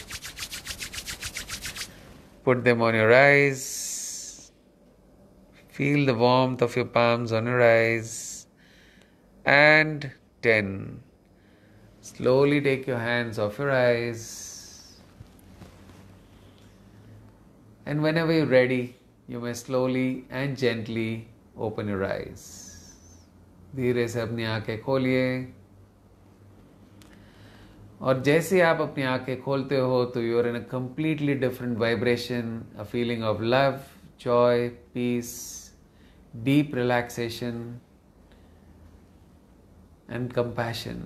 [SPEAKER 1] Put them on your eyes. Feel the warmth of your palms on your eyes. And 10. Slowly take your hands off your eyes. And whenever you're ready, you may slowly and gently open your eyes धीरे से अपनी आंखें खोलिए और जैसे आप अपनी आंखें खोलते हो तो you are in a completely different vibration a feeling of love joy peace deep relaxation and compassion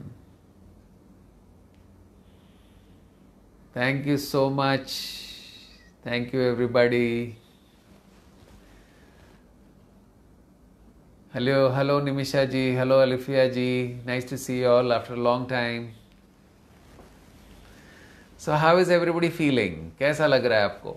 [SPEAKER 1] thank you so much thank you everybody Hello, hello Nimisha ji, hello Alifia ji. Nice to see you all after a long time. So how is everybody feeling? कैसा लग रहा है आपको?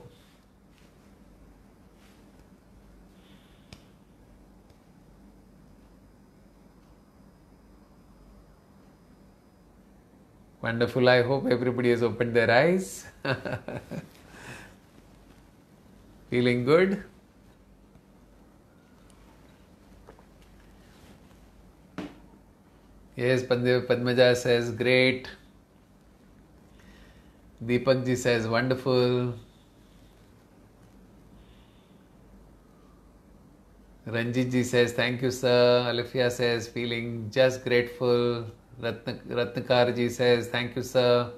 [SPEAKER 1] Wonderful. I hope everybody has opened their eyes. <laughs> Feeling good? Yes, Padmaja says, great. Deepakji says, wonderful. Ranjitji says, thank you, sir. Alifia says, feeling just grateful. Ratnakarji says, thank you, sir.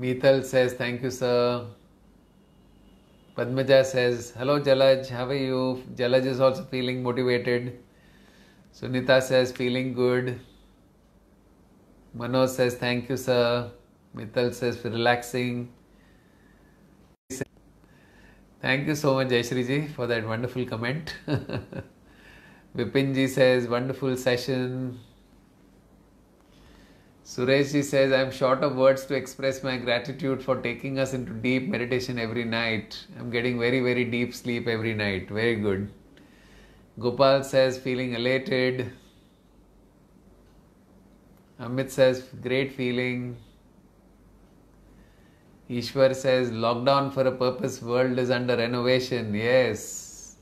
[SPEAKER 1] Meetal says, thank you, sir. Padmaja says, Hello Jalaj, how are you? Jalaj is also feeling motivated. Sunita says, Feeling good. Manoj says, Thank you, sir. Mittal says, Relaxing. Thank you so much, Jaishriji, for that wonderful comment. <laughs> Vipinji says, Wonderful session. Sureshji says, I'm short of words to express my gratitude for taking us into deep meditation every night. I'm getting very, very deep sleep every night. Very good. Gopal says, feeling elated. Amit says, great feeling. Ishwar says, lockdown for a purpose, world is under renovation. Yes.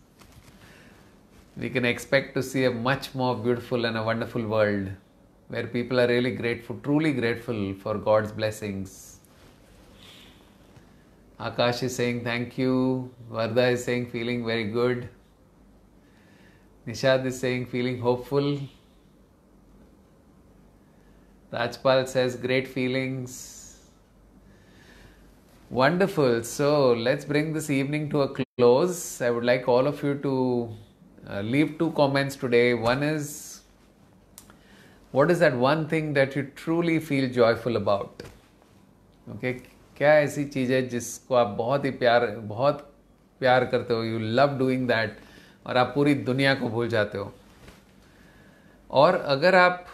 [SPEAKER 1] We can expect to see a much more beautiful and a wonderful world where people are really grateful, truly grateful for God's blessings. Akash is saying thank you. Varda is saying feeling very good. Nishad is saying feeling hopeful. Rajpal says great feelings. Wonderful. So let's bring this evening to a close. I would like all of you to uh, leave two comments today. One is what is that one thing that you truly feel joyful about okay क्या ऐसी चीज़ है जिसको आप बहुत ही प्यार बहुत प्यार करते हो यू लव डूइंग दैट और आप पूरी दुनिया को भूल जाते हो और अगर आप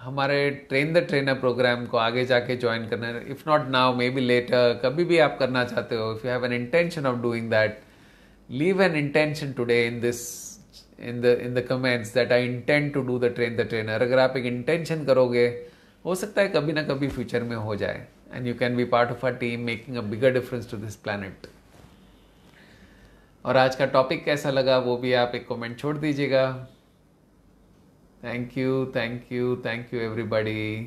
[SPEAKER 1] हमारे ट्रेन द ट्रेनर प्रोग्राम को आगे जाके ज्वाइन करना है if not now maybe later कभी भी आप करना चाहते हो if you have an intention of doing that leave an intention today in this in the in the comments that I intend to do the train the trainer अगर आप एक intention करोगे हो सकता है कभी ना कभी फ्यूचर में हो जाए and you can be part of a team making a bigger difference to this planet और आज का टॉपिक कैसा लगा वो भी आप एक कमेंट छोड़ दीजिएगा thank you thank you thank you everybody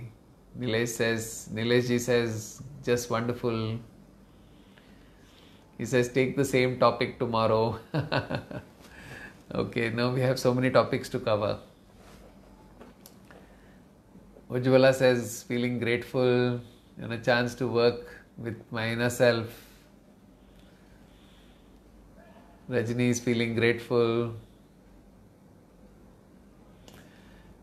[SPEAKER 1] Nilesh says Nilesh ji says just wonderful he says take the same topic tomorrow Okay, now we have so many topics to cover. Ujjwala says, feeling grateful and a chance to work with my inner self. Rajni is feeling grateful.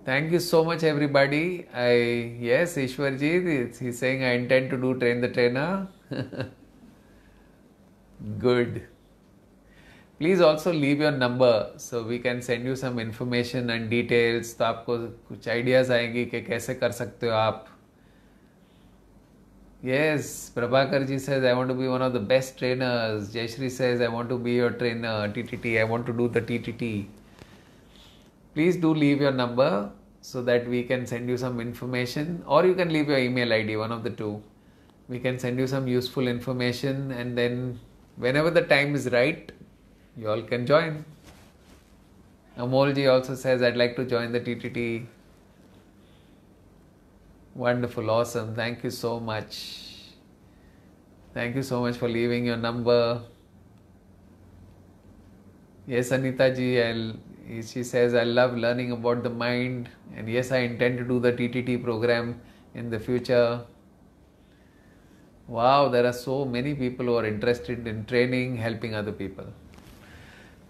[SPEAKER 1] Thank you so much, everybody. I yes, Ishwarji, he's saying I intend to do train the trainer. <laughs> Good. Please also leave your number so we can send you some information and details. तो आपको कुछ ideas आएंगी कि कैसे कर सकते हो आप Yes, Prabhakarji says, I want to be one of the best trainers. Jayashri says, I want to be your trainer. TTT, I want to do the TTT. Please do leave your number so that we can send you some information, or you can leave your email ID, one of the two. We can send you some useful information, and then whenever the time is right, you all can join. Amolji also says, I'd like to join the TTT. Wonderful, awesome. Thank you so much. Thank you so much for leaving your number. Yes, Anita ji, I'll, she says, I love learning about the mind. And yes, I intend to do the TTT program in the future. Wow, there are so many people who are interested in training, helping other people.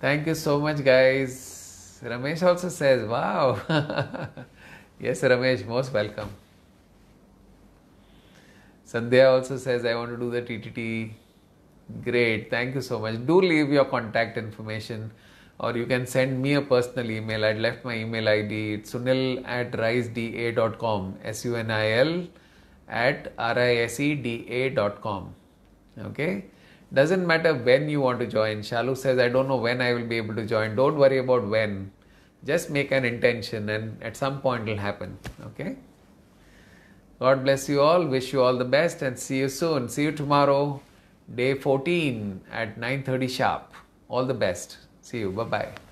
[SPEAKER 1] Thank you so much, guys. Ramesh also says, Wow. <laughs> yes, Ramesh, most welcome. Sandhya also says, I want to do the TTT. Great. Thank you so much. Do leave your contact information or you can send me a personal email. I'd left my email ID. It's sunil at com. S U N I L at R I S E D A.com. Okay. Doesn't matter when you want to join. Shalu says, I don't know when I will be able to join. Don't worry about when. Just make an intention and at some point it'll happen. Okay? God bless you all. Wish you all the best and see you soon. See you tomorrow, day 14 at 9:30 sharp. All the best. See you. Bye-bye.